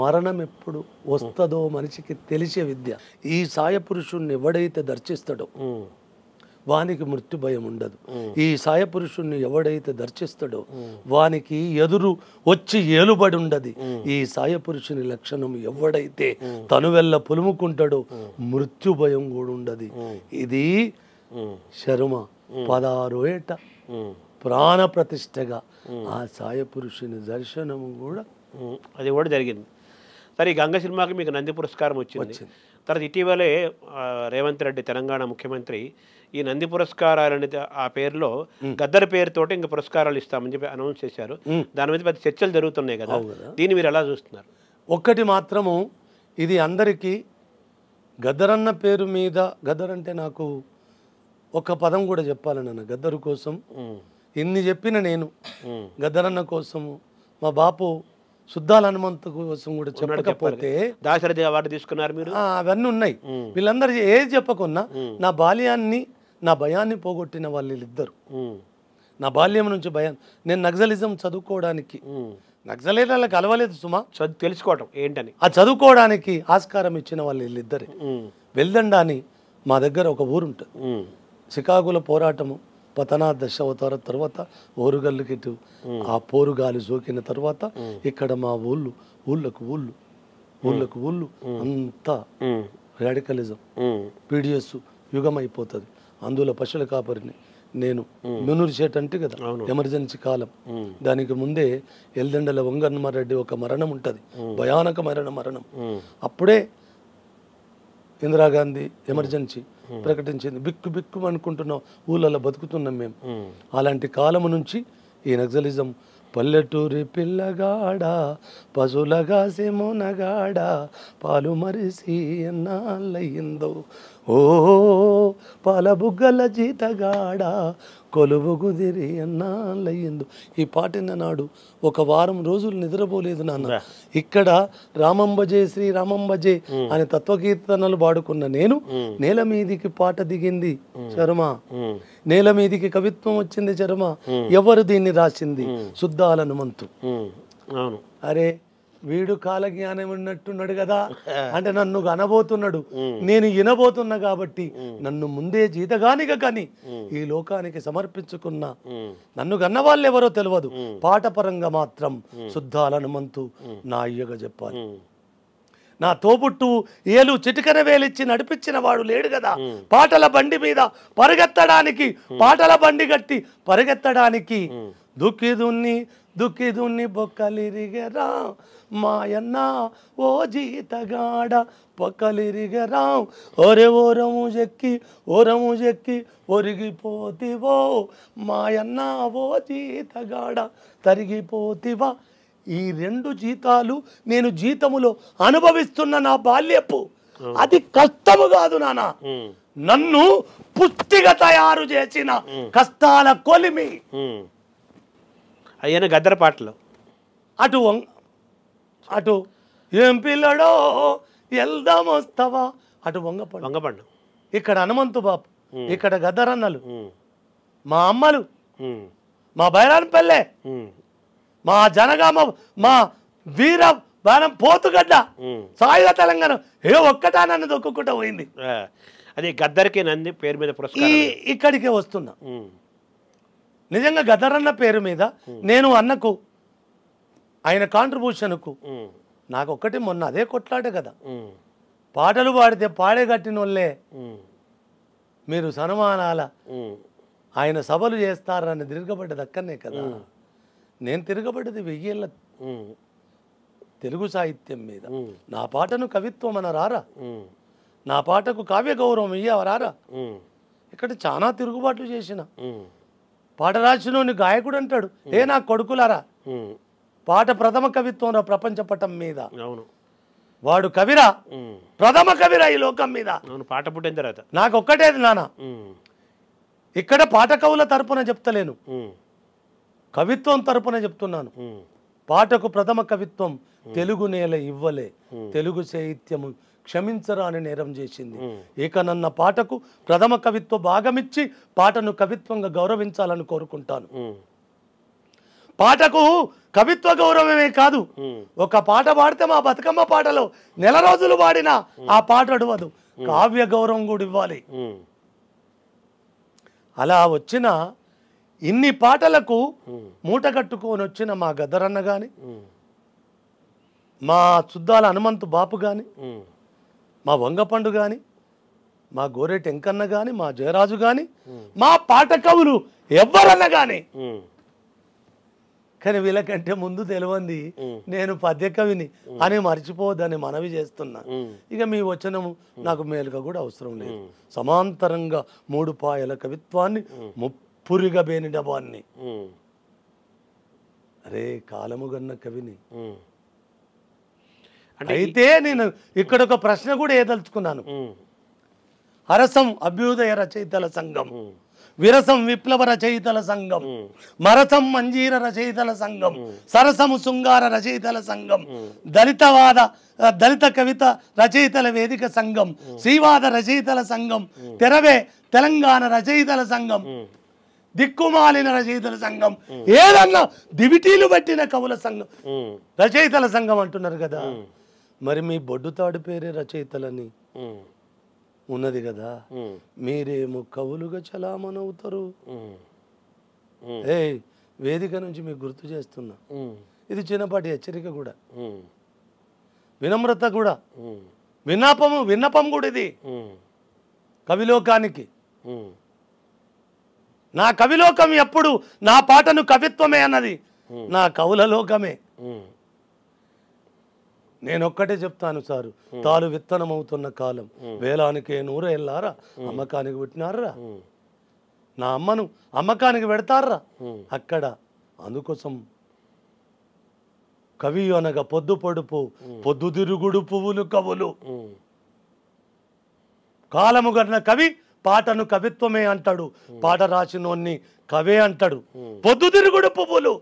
మరణం ఎప్పుడు వస్తుందో మనిషికి తెలిసే విద్య ఈ సాయ పురుషుణ్ణి ఎవడైతే దర్శిస్తాడో వానికి మృత్యు భయం ఉండదు ఈ సాయపురుషుణ్ణి ఎవడైతే దర్శిస్తాడో వానికి ఎదురు వచ్చి ఏలుబడి ఉండదు ఈ సాయపురుషుని లక్షణం ఎవడైతే తను వెళ్ళ పులుముకుంటాడో మృత్యు భయం కూడా ఉండదు ఇది శర్మ పదారు ఏట ప్రాణ ప్రతిష్టగా ఆ సాయపురుషుని దర్శనం కూడా అది కూడా జరిగింది సరే ఈ గంగ సినిమాకి మీకు నంది పురస్కారం వచ్చింది తర్వాత ఇటీవలే రేవంత్ రెడ్డి తెలంగాణ ముఖ్యమంత్రి ఈ నంది పురస్కారాలు అనేది ఆ పేరులో గద్దర్ పేరుతో ఇంకా పురస్కారాలు ఇస్తామని చెప్పి అనౌన్స్ చేశారు దాని మీద పెద్ద చర్చలు జరుగుతున్నాయి కదా దీన్ని మీరు ఎలా చూస్తున్నారు ఒక్కటి మాత్రము ఇది అందరికీ గద్దరన్న పేరు మీద గద్దర్ అంటే నాకు ఒక పదం కూడా చెప్పాలన్న గద్దరు కోసం ఇన్ని చెప్పిన నేను గద్దరన్న కోసము మా బాపు శుద్ధాల హనుమంతు కోసం కూడా చెప్పకపోతే దాశరథి అవార్డు తీసుకున్నారు మీరు అవన్నీ ఉన్నాయి వీళ్ళందరూ ఏది చెప్పకున్నా నా బాల్యాన్ని నా భయాన్ని పోగొట్టిన వాళ్ళిద్దరు వీళ్ళిద్దరు నా బాల్యం నుంచి భయం నేను నక్సలిజం చదువుకోవడానికి నక్సలేట్ల కలవలేదు సుమా తెలుసుకోవటం ఏంటని ఆ చదువుకోవడానికి ఆస్కారం ఇచ్చిన వాళ్ళు వీళ్ళిద్దరే వెళ్దండా అని మా దగ్గర ఒక ఊరుంటుంది చికాగోలో పోరాటము పతనా దశ అవతార తర్వాత ఓరుగల్లుకి ఆ పోరుగాలి సోకిన తర్వాత ఇక్కడ మా ఊళ్ళు ఊళ్ళకు ఊళ్ళు ఊళ్ళకు ఊళ్ళు అంతా రాడికలిజం పీడిఎస్ యుగం అయిపోతుంది అందులో పశువుల కాపరిని నేను మెనూరు చేట అంటే కదా ఎమర్జెన్సీ కాలం దానికి ముందే ఎల్దండల వంగన్నమారెడ్డి ఒక మరణం ఉంటుంది భయానకమైన మరణం అప్పుడే ఇందిరాగాంధీ ఎమర్జెన్సీ ప్రకటించింది బిక్కు బిక్కు అనుకుంటున్నాం ఊళ్ళలో బతుకుతున్నాం మేము అలాంటి కాలం నుంచి ఈ నక్సలిజం పల్లెటూరి పిల్లగాడ పశువులగా కాసేమోనగాడ పాలు మరిసి ఎన్నాళ్ళయ్యిందో ఓ పాలబుగ్గల జీతగాడ కొలువు కుదిరి అన్నాలయ్యిందు ఈ పాటిన నాడు ఒక వారం రోజులు నిద్రపోలేదు నాన్న ఇక్కడ రామంబజే శ్రీ రామంబజే అనే తత్వకీర్తనలు పాడుకున్న నేను నేల మీదికి పాట దిగింది శర్మ నేల మీదికి కవిత్వం వచ్చింది శర్మ ఎవరు దీన్ని రాసింది శుద్ధాలనుమంతు మంతు అరే వీడు కాలజ్ఞానం ఉన్నట్టున్నాడు కదా అంటే నన్ను అనబోతున్నాడు నేను వినబోతున్నా కాబట్టి నన్ను ముందే జీతగానిక కానీ ఈ లోకానికి సమర్పించుకున్న నన్ను కన్న వాళ్ళు ఎవరో తెలియదు పరంగా మాత్రం శుద్ధాలనుమంతు నా అయ్యగా చెప్పాలి నా తోబుట్టు ఏలు చిటికన వేలిచ్చి నడిపించిన వాడు లేడు కదా పాటల బండి మీద పరిగెత్తడానికి పాటల బండి గట్టి పరిగెత్తడానికి దుక్కి దున్ని దుక్కి దున్ని బొక్కలిరిగరా మాయన్న ఓ జీతగాడ పక్కలిరిగరా ఒరే ఓరము చెక్కి ఓరము చెక్కి ఒరిగిపోతివో మాయన్న ఓ జీతగాడ తరిగిపోతివా ఈ రెండు జీతాలు నేను జీతములో అనుభవిస్తున్న నా బాల్యపు అది కష్టము కాదు నానా నన్ను పుష్టిగా తయారు చేసిన కష్టాల కొలిమి అయ్యన గద్దర పాటలు అటు అటు ఏం పిల్లడో వెళ్దాం వస్తావా అటు వంగపండు వంగపండు ఇక్కడ హనుమంతు బాబు ఇక్కడ గద్దరన్నలు మా అమ్మలు మా బైరాన్ పల్లె మా జనగామ మా వీర బాణం పోతుగడ్డ సాయుధ తెలంగాణ ఏ ఒక్కటా నన్ను దొక్కుంటా పోయింది అది గద్దరికే నంది పేరు మీద ఈ ఇక్కడికే వస్తున్నా నిజంగా గద్దరన్న పేరు మీద నేను అన్నకు ఆయన కాంట్రిబ్యూషన్కు నాకు ఒక్కటి మొన్న అదే కొట్లాడే కదా పాటలు పాడితే పాడే కట్టిన వాళ్ళే మీరు సన్మానాల ఆయన సభలు చేస్తారని తిరగబడ్డది అక్కనే కదా నేను తిరగబడ్డది వెయ్యేళ్ళ తెలుగు సాహిత్యం మీద నా పాటను కవిత్వం అన రారా నా పాటకు కావ్య గౌరవం ఇయ్యవరారా ఇక్కడ చాలా తిరుగుబాట్లు చేసిన పాట రాసిన గాయకుడు అంటాడు ఏ నా కొడుకులారా పాట ప్రథమ కవిత్వంలో ప్రపంచ పటం మీద అవును వాడు కవిరా ప్రథమ కవిరా ఈ లోకం మీద పాట పుట్టిన తర్వాత నాకు ఒక్కటే నానా ఇక్కడ పాట కవుల తరపున చెప్తలేను కవిత్వం తరపున చెప్తున్నాను పాటకు ప్రథమ కవిత్వం తెలుగు నేల ఇవ్వలే తెలుగు సాహిత్యము క్షమించరాని నేరం చేసింది ఇక నన్న పాటకు ప్రథమ కవిత్వ భాగమిచ్చి పాటను కవిత్వంగా గౌరవించాలని కోరుకుంటాను పాటకు కవిత్వ గౌరవమే కాదు ఒక పాట పాడితే మా బతుకమ్మ పాటలో నెల రోజులు పాడిన ఆ పాట అడవదు కావ్య గౌరవం కూడా ఇవ్వాలి అలా వచ్చిన ఇన్ని పాటలకు మూట కట్టుకొని వచ్చిన మా గద్దరన్న కానీ మా చుద్దాల హనుమంతు బాపు కానీ మా వంగపండు కానీ మా గోరే టెంకన్న కానీ మా జయరాజు కానీ మా పాట కవులు ఎవ్వరన్న కానీ కానీ వీళ్ళకంటే ముందు తెలియంది నేను పద్య కవిని అని మర్చిపోవద్దని మనవి చేస్తున్నా ఇక మీ వచనము నాకు మేలుగా కూడా అవసరం లేదు సమాంతరంగా మూడు పాయల కవిత్వాన్ని ముప్పురిగా డబాన్ని అరే కాలము గన్న కవిని అయితే నేను ఇక్కడ ఒక ప్రశ్న కూడా ఏదలుచుకున్నాను అరసం అభ్యుదయ రచయితల సంఘం విరసం విప్లవ రచయితల సంఘం మరసం మంజీర రచయితల సంఘం సరసము శృంగార రచయితల సంఘం దళితవాద దళిత కవిత రచయితల వేదిక సంఘం శ్రీవాద రచయితల సంఘం తెరవే తెలంగాణ రచయితల సంఘం దిక్కుమాలిన రచయితల సంఘం ఏదన్నా దివిటీలు పట్టిన కవుల సంఘం రచయితల సంఘం అంటున్నారు కదా మరి మీ బొడ్డు పేరే రచయితలని ఉన్నది కదా మీరేమో కవులుగా చలామనవుతారు ఏ వేదిక నుంచి మీకు గుర్తు చేస్తున్నా ఇది చిన్నపాటి హెచ్చరిక కూడా వినమ్రత కూడా విన్నపము విన్నపం కూడా ఇది కవిలోకానికి నా కవిలోకం ఎప్పుడు నా పాటను కవిత్వమే అన్నది నా కవుల లోకమే నేనొక్కటే చెప్తాను సారు తాను విత్తనం అవుతున్న కాలం వేలానికే వెళ్ళారా అమ్మకానికి పుట్టినారా నా అమ్మను అమ్మకానికి పెడతారా అక్కడ అందుకోసం కవి అనగా పొద్దు పొడుపు పొద్దు తిరుగుడు పువ్వులు కవులు కాలము గడిన కవి పాటను కవిత్వమే అంటాడు పాట రాసినోన్ని కవే అంటాడు పొద్దు తిరుగుడు పువ్వులు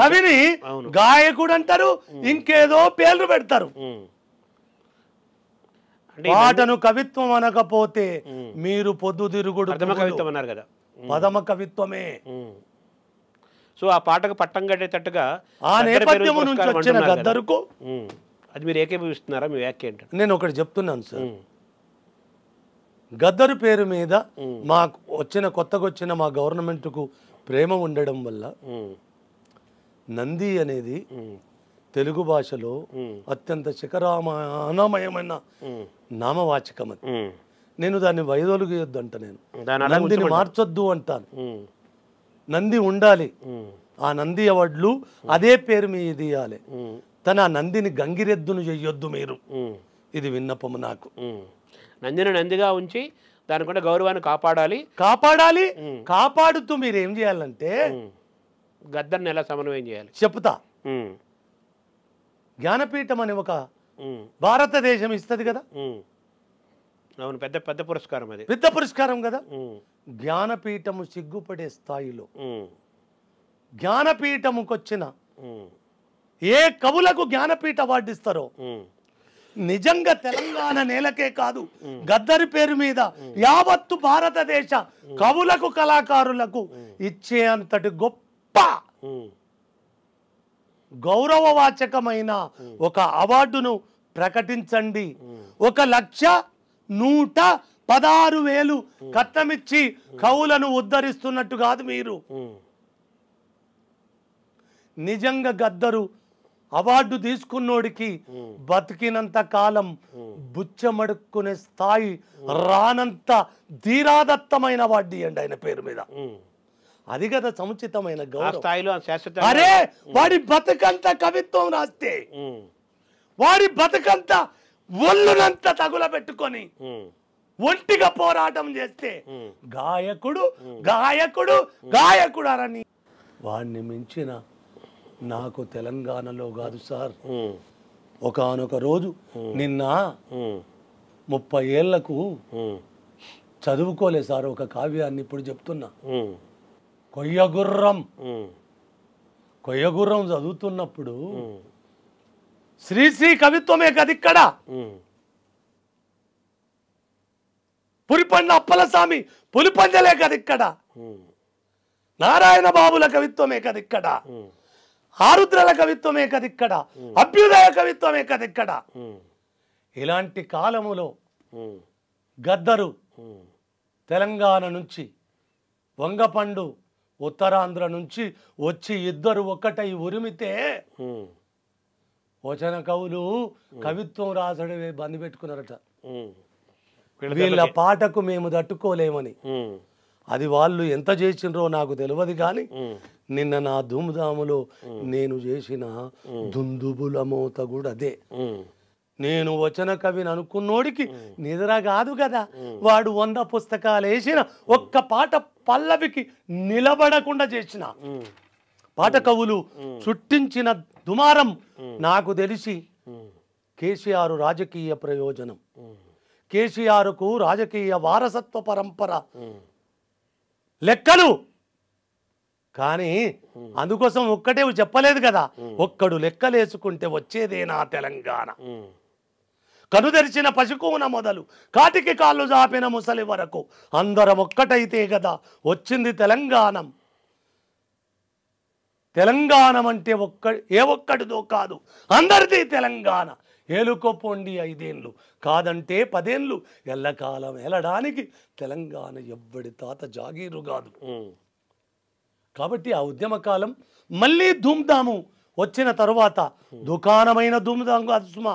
కవిని గాయకుడు అంటారు ఇంకేదో పేర్లు పెడతారు పాటను కవిత్వం అనకపోతే మీరు పొద్దు తిరుగుడు కవిత్వం అన్నారు కదా పదమ కవిత్వమే సో ఆ పాటకు పట్టం కట్టేటట్టుగా ఆ నేపథ్యం నుంచి వచ్చిన గద్దరుకు అది మీరు ఏకీభవిస్తున్నారా మీ వ్యాఖ్య ఏంటి నేను ఒకటి చెప్తున్నాను సార్ గద్దరు పేరు మీద మాకు వచ్చిన కొత్తగా వచ్చిన మా గవర్నమెంట్కు ప్రేమ ఉండడం వల్ల నంది అనేది తెలుగు భాషలో అత్యంత శిఖరామానమయమైన నామవాచకం అది నేను దాన్ని వైదొలుగుయొద్దు అంట నేను నందిని మార్చొద్దు అంటాను నంది ఉండాలి ఆ నంది అవార్డులు అదే పేరు ఇది ఇయ్యాలి తన ఆ నందిని గంగిరెద్దును చెయ్యొద్దు మీరు ఇది విన్నపము నాకు నందిని నందిగా ఉంచి దానికుండా గౌరవాన్ని కాపాడాలి కాపాడాలి కాపాడుతూ మీరు ఏం చేయాలంటే గద్దర్ని ఎలా సమన్వయం చేయాలి చెప్తా జ్ఞానపీఠం అనే ఒక భారతదేశం ఇస్తుంది కదా అవును పెద్ద పెద్ద పురస్కారం అది పెద్ద పురస్కారం కదా జ్ఞానపీఠము సిగ్గుపడే స్థాయిలో జ్ఞానపీఠముకు వచ్చిన ఏ కవులకు జ్ఞానపీఠ అవార్డు ఇస్తారో నిజంగా తెలంగాణ నేలకే కాదు గద్దరి పేరు మీద యావత్తు భారతదేశ కవులకు కళాకారులకు ఇచ్చే అంతటి గొప్ప గొప్ప గౌరవవాచకమైన ఒక అవార్డును ప్రకటించండి ఒక లక్ష నూట పదహారు వేలు కట్టమిచ్చి కవులను ఉద్ధరిస్తున్నట్టు కాదు మీరు నిజంగా గద్దరు అవార్డు తీసుకున్నోడికి బతికినంత కాలం బుచ్చమడుక్కునే స్థాయి రానంత ధీరాదత్తమైన అవార్డు ఇవ్వండి ఆయన పేరు మీద అది కదా సముచితమైన స్థాయిలో అరే వాడి బతుకంతా కవిత్వం రాస్తే వాడి బతుకంతా ఒళ్ళునంత తగుల పెట్టుకొని ఒంటిగా పోరాటం చేస్తే గాయకుడు గాయకుడు గాయకుడు అరని వాడిని మించిన నాకు తెలంగాణలో కాదు సార్ ఒకనొక రోజు నిన్న ముప్పై ఏళ్లకు చదువుకోలే సార్ ఒక కావ్యాన్ని ఇప్పుడు చెప్తున్నా కొయ్యగుర్రం కొయ్యగుర్రం చదువుతున్నప్పుడు శ్రీశ్రీ కవిత్వమే కదిక్కడ పులిపండ్ల అప్పలస్వామి పులిపంజలే కదిక్కడ నారాయణ బాబుల కవిత్వమే కదిక్కడ ఆరుద్రల కవిత్వమే కదిక్కడ అభ్యుదయ కవిత్వమే కదిక్కడ ఇలాంటి కాలములో గద్దరు తెలంగాణ నుంచి వంగపండు ఉత్తరాంధ్ర నుంచి వచ్చి ఇద్దరు ఒక్కటై ఉరిమితే వచన కవులు కవిత్వం రాసడమే బంది పెట్టుకున్నారట వీళ్ళ పాటకు మేము తట్టుకోలేమని అది వాళ్ళు ఎంత చేసినరో నాకు తెలియదు కానీ నిన్న నా ధూమ్ధాములో నేను చేసిన దుందుబుల మోత కూడా అదే నేను వచన కవిని అనుకున్నోడికి నిద్ర కాదు కదా వాడు వంద పుస్తకాలు వేసిన ఒక్క పాట పల్లవికి నిలబడకుండా చేసిన పాట కవులు చుట్టించిన దుమారం నాకు తెలిసి కేసీఆర్ రాజకీయ ప్రయోజనం కేసీఆర్కు రాజకీయ వారసత్వ పరంపర లెక్కలు కానీ అందుకోసం ఒక్కటే చెప్పలేదు కదా ఒక్కడు లెక్కలేసుకుంటే వచ్చేదేనా తెలంగాణ కనుదరిచిన పసికూన మొదలు కాటికి కాళ్ళు జాపిన ముసలి వరకు అందరం ఒక్కటైతే కదా వచ్చింది తెలంగాణం తెలంగాణం అంటే ఒక్క ఏ ఒక్కటిదో కాదు అందరిది తెలంగాణ ఏలుకోపోండి ఐదేళ్ళు కాదంటే పదేళ్ళు ఎల్లకాలం వెళ్ళడానికి తెలంగాణ ఎవ్వడి తాత జాగీరు కాదు కాబట్టి ఆ ఉద్యమకాలం మళ్ళీ ధూమ్ధాము వచ్చిన తరువాత దుకాణమైన ధూమ్ధాము కాదు సుమా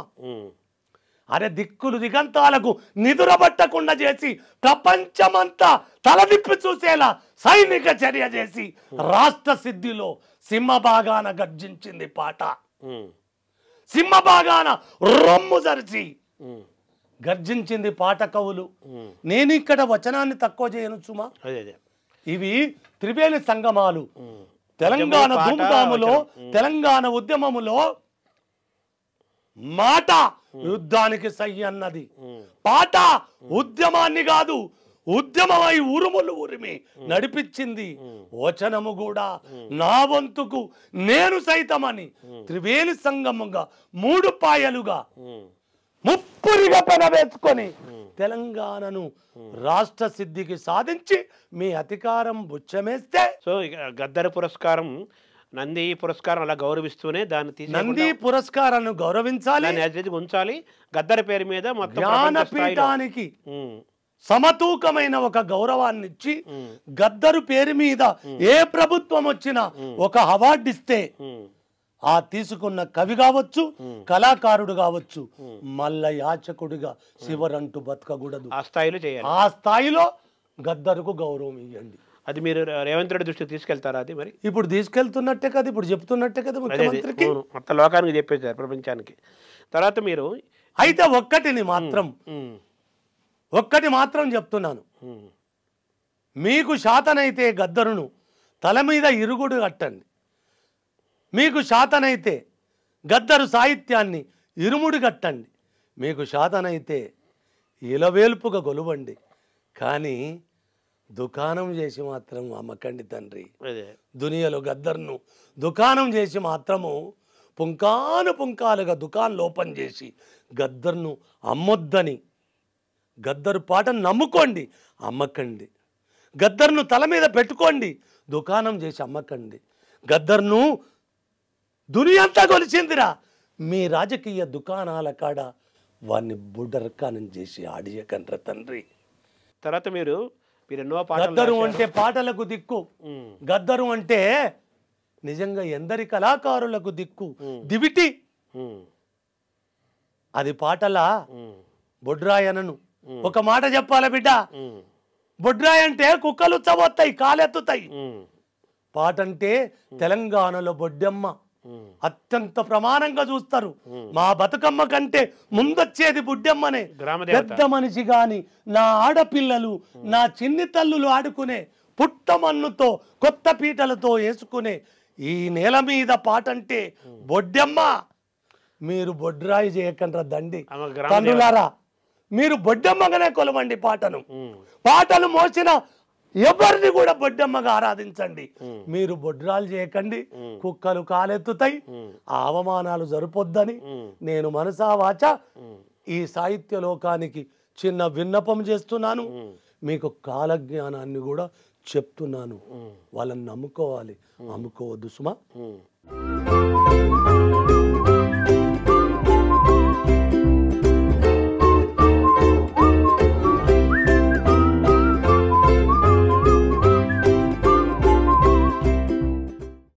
అరే దిక్కులు దిగంతాలకు నిదురబట్టకుండా చేసి ప్రపంచమంతా తలదిప్పి చూసేలా సైనిక చర్య చేసి రాష్ట్ర సిద్ధిలో సింహభాగాన గర్జించింది పాట సింహభాగాన రొమ్ము జరిచి గర్జించింది పాట కవులు నేను ఇక్కడ వచనాన్ని తక్కువ చేయను చుమా ఇవి త్రివేణి సంగమాలు తెలంగాణ ధూమ్ధాములో తెలంగాణ ఉద్యమములో మాట యుద్ధానికి సై అన్నది పాట ఉద్యమాన్ని కాదు ఉద్యమమై ఉరుములు ఉరిమి నడిపించింది వచనము కూడా నా వంతుకు నేను సైతమని త్రివేణి సంగముగా మూడు పాయలుగా ముప్పురిగా పెనవేసుకొని తెలంగాణను రాష్ట్ర సిద్ధికి సాధించి మీ అధికారం బుచ్చమేస్తే సో గద్దర పురస్కారం నంది పురస్కారం అలా గౌరవిస్తూనే దాన్ని తీసి నంది పురస్కారాన్ని గౌరవించాలి ఉంచాలి గద్దర్ పేరు మీద జ్ఞానపీఠానికి సమతూకమైన ఒక గౌరవాన్ని ఇచ్చి గద్దరు పేరు మీద ఏ ప్రభుత్వం వచ్చినా ఒక అవార్డు ఇస్తే ఆ తీసుకున్న కవి కావచ్చు కళాకారుడు కావచ్చు మల్ల యాచకుడిగా శివరంటూ బతకూడదు ఆ స్థాయిలో చేయాలి ఆ స్థాయిలో గద్దరుకు గౌరవం ఇవ్వండి అది మీరు రేవంత్ రెడ్డి దృష్టికి తీసుకెళ్తారా అది మరి ఇప్పుడు తీసుకెళ్తున్నట్టే కదా ఇప్పుడు చెప్తున్నట్టే కదా ముఖ్యమంత్రికి మొత్తం లోకానికి చెప్పేశారు ప్రపంచానికి తర్వాత మీరు అయితే ఒక్కటిని మాత్రం ఒక్కటి మాత్రం చెప్తున్నాను మీకు శాతనైతే గద్దరును తల మీద ఇరుగుడు కట్టండి మీకు శాతనైతే గద్దరు సాహిత్యాన్ని ఇరుముడు కట్టండి మీకు శాతనైతే ఇలవేల్పుగా గొలువండి కానీ దుకాణం చేసి మాత్రం అమ్మకండి తండ్రి దునియలో గద్దర్ను దుకాణం చేసి మాత్రము పుంకాను పుంకాలుగా దుకాణాలు ఓపెన్ చేసి గద్దర్ను అమ్మొద్దని గద్దరు పాట నమ్ముకోండి అమ్మకండి గద్దర్ను తల మీద పెట్టుకోండి దుకాణం చేసి అమ్మకండి గద్దర్ను దునియంతా కొలిచిందిరా మీ రాజకీయ దుకాణాల కాడ వాడిని బుడర్కానం చేసి ఆడియకండ్ర తండ్రి తర్వాత మీరు గద్దరు అంటే పాటలకు దిక్కు గద్దరు అంటే నిజంగా ఎందరి కళాకారులకు దిక్కు దివిటి అది పాటలా బొడ్రాయనను ఒక మాట చెప్పాల బిడ్డ బొడ్రాయ్ అంటే కుక్కలు చవొత్తాయి కాలెత్తుతాయి పాట అంటే తెలంగాణలో బొడ్డమ్మ అత్యంత ప్రమాణంగా చూస్తారు మా బతుకమ్మ కంటే ముందొచ్చేది బుడ్డమ్మనే పెద్ద మనిషి గాని నా ఆడపిల్లలు నా చిన్ని తల్లులు ఆడుకునే పుట్టమన్నుతో కొత్త పీటలతో వేసుకునే ఈ నేల మీద పాటంటే బొడ్డెమ్మ బొడ్డమ్మ మీరు బొడ్రాయి చేయకండి దండి తండ్రులారా మీరు బొడ్డమ్మగానే కొలవండి పాటను పాటలు మోసిన ఎవరిని కూడా బొడ్డమ్మగా ఆరాధించండి మీరు బొడ్రాలు చేయకండి కుక్కలు కాలెత్తుతాయి ఆ అవమానాలు జరుపొద్దని నేను మనసా వాచ ఈ సాహిత్య లోకానికి చిన్న విన్నపం చేస్తున్నాను మీకు కాలజ్ఞానాన్ని కూడా చెప్తున్నాను వాళ్ళని నమ్ముకోవాలి అమ్ముకోవద్దు సుమా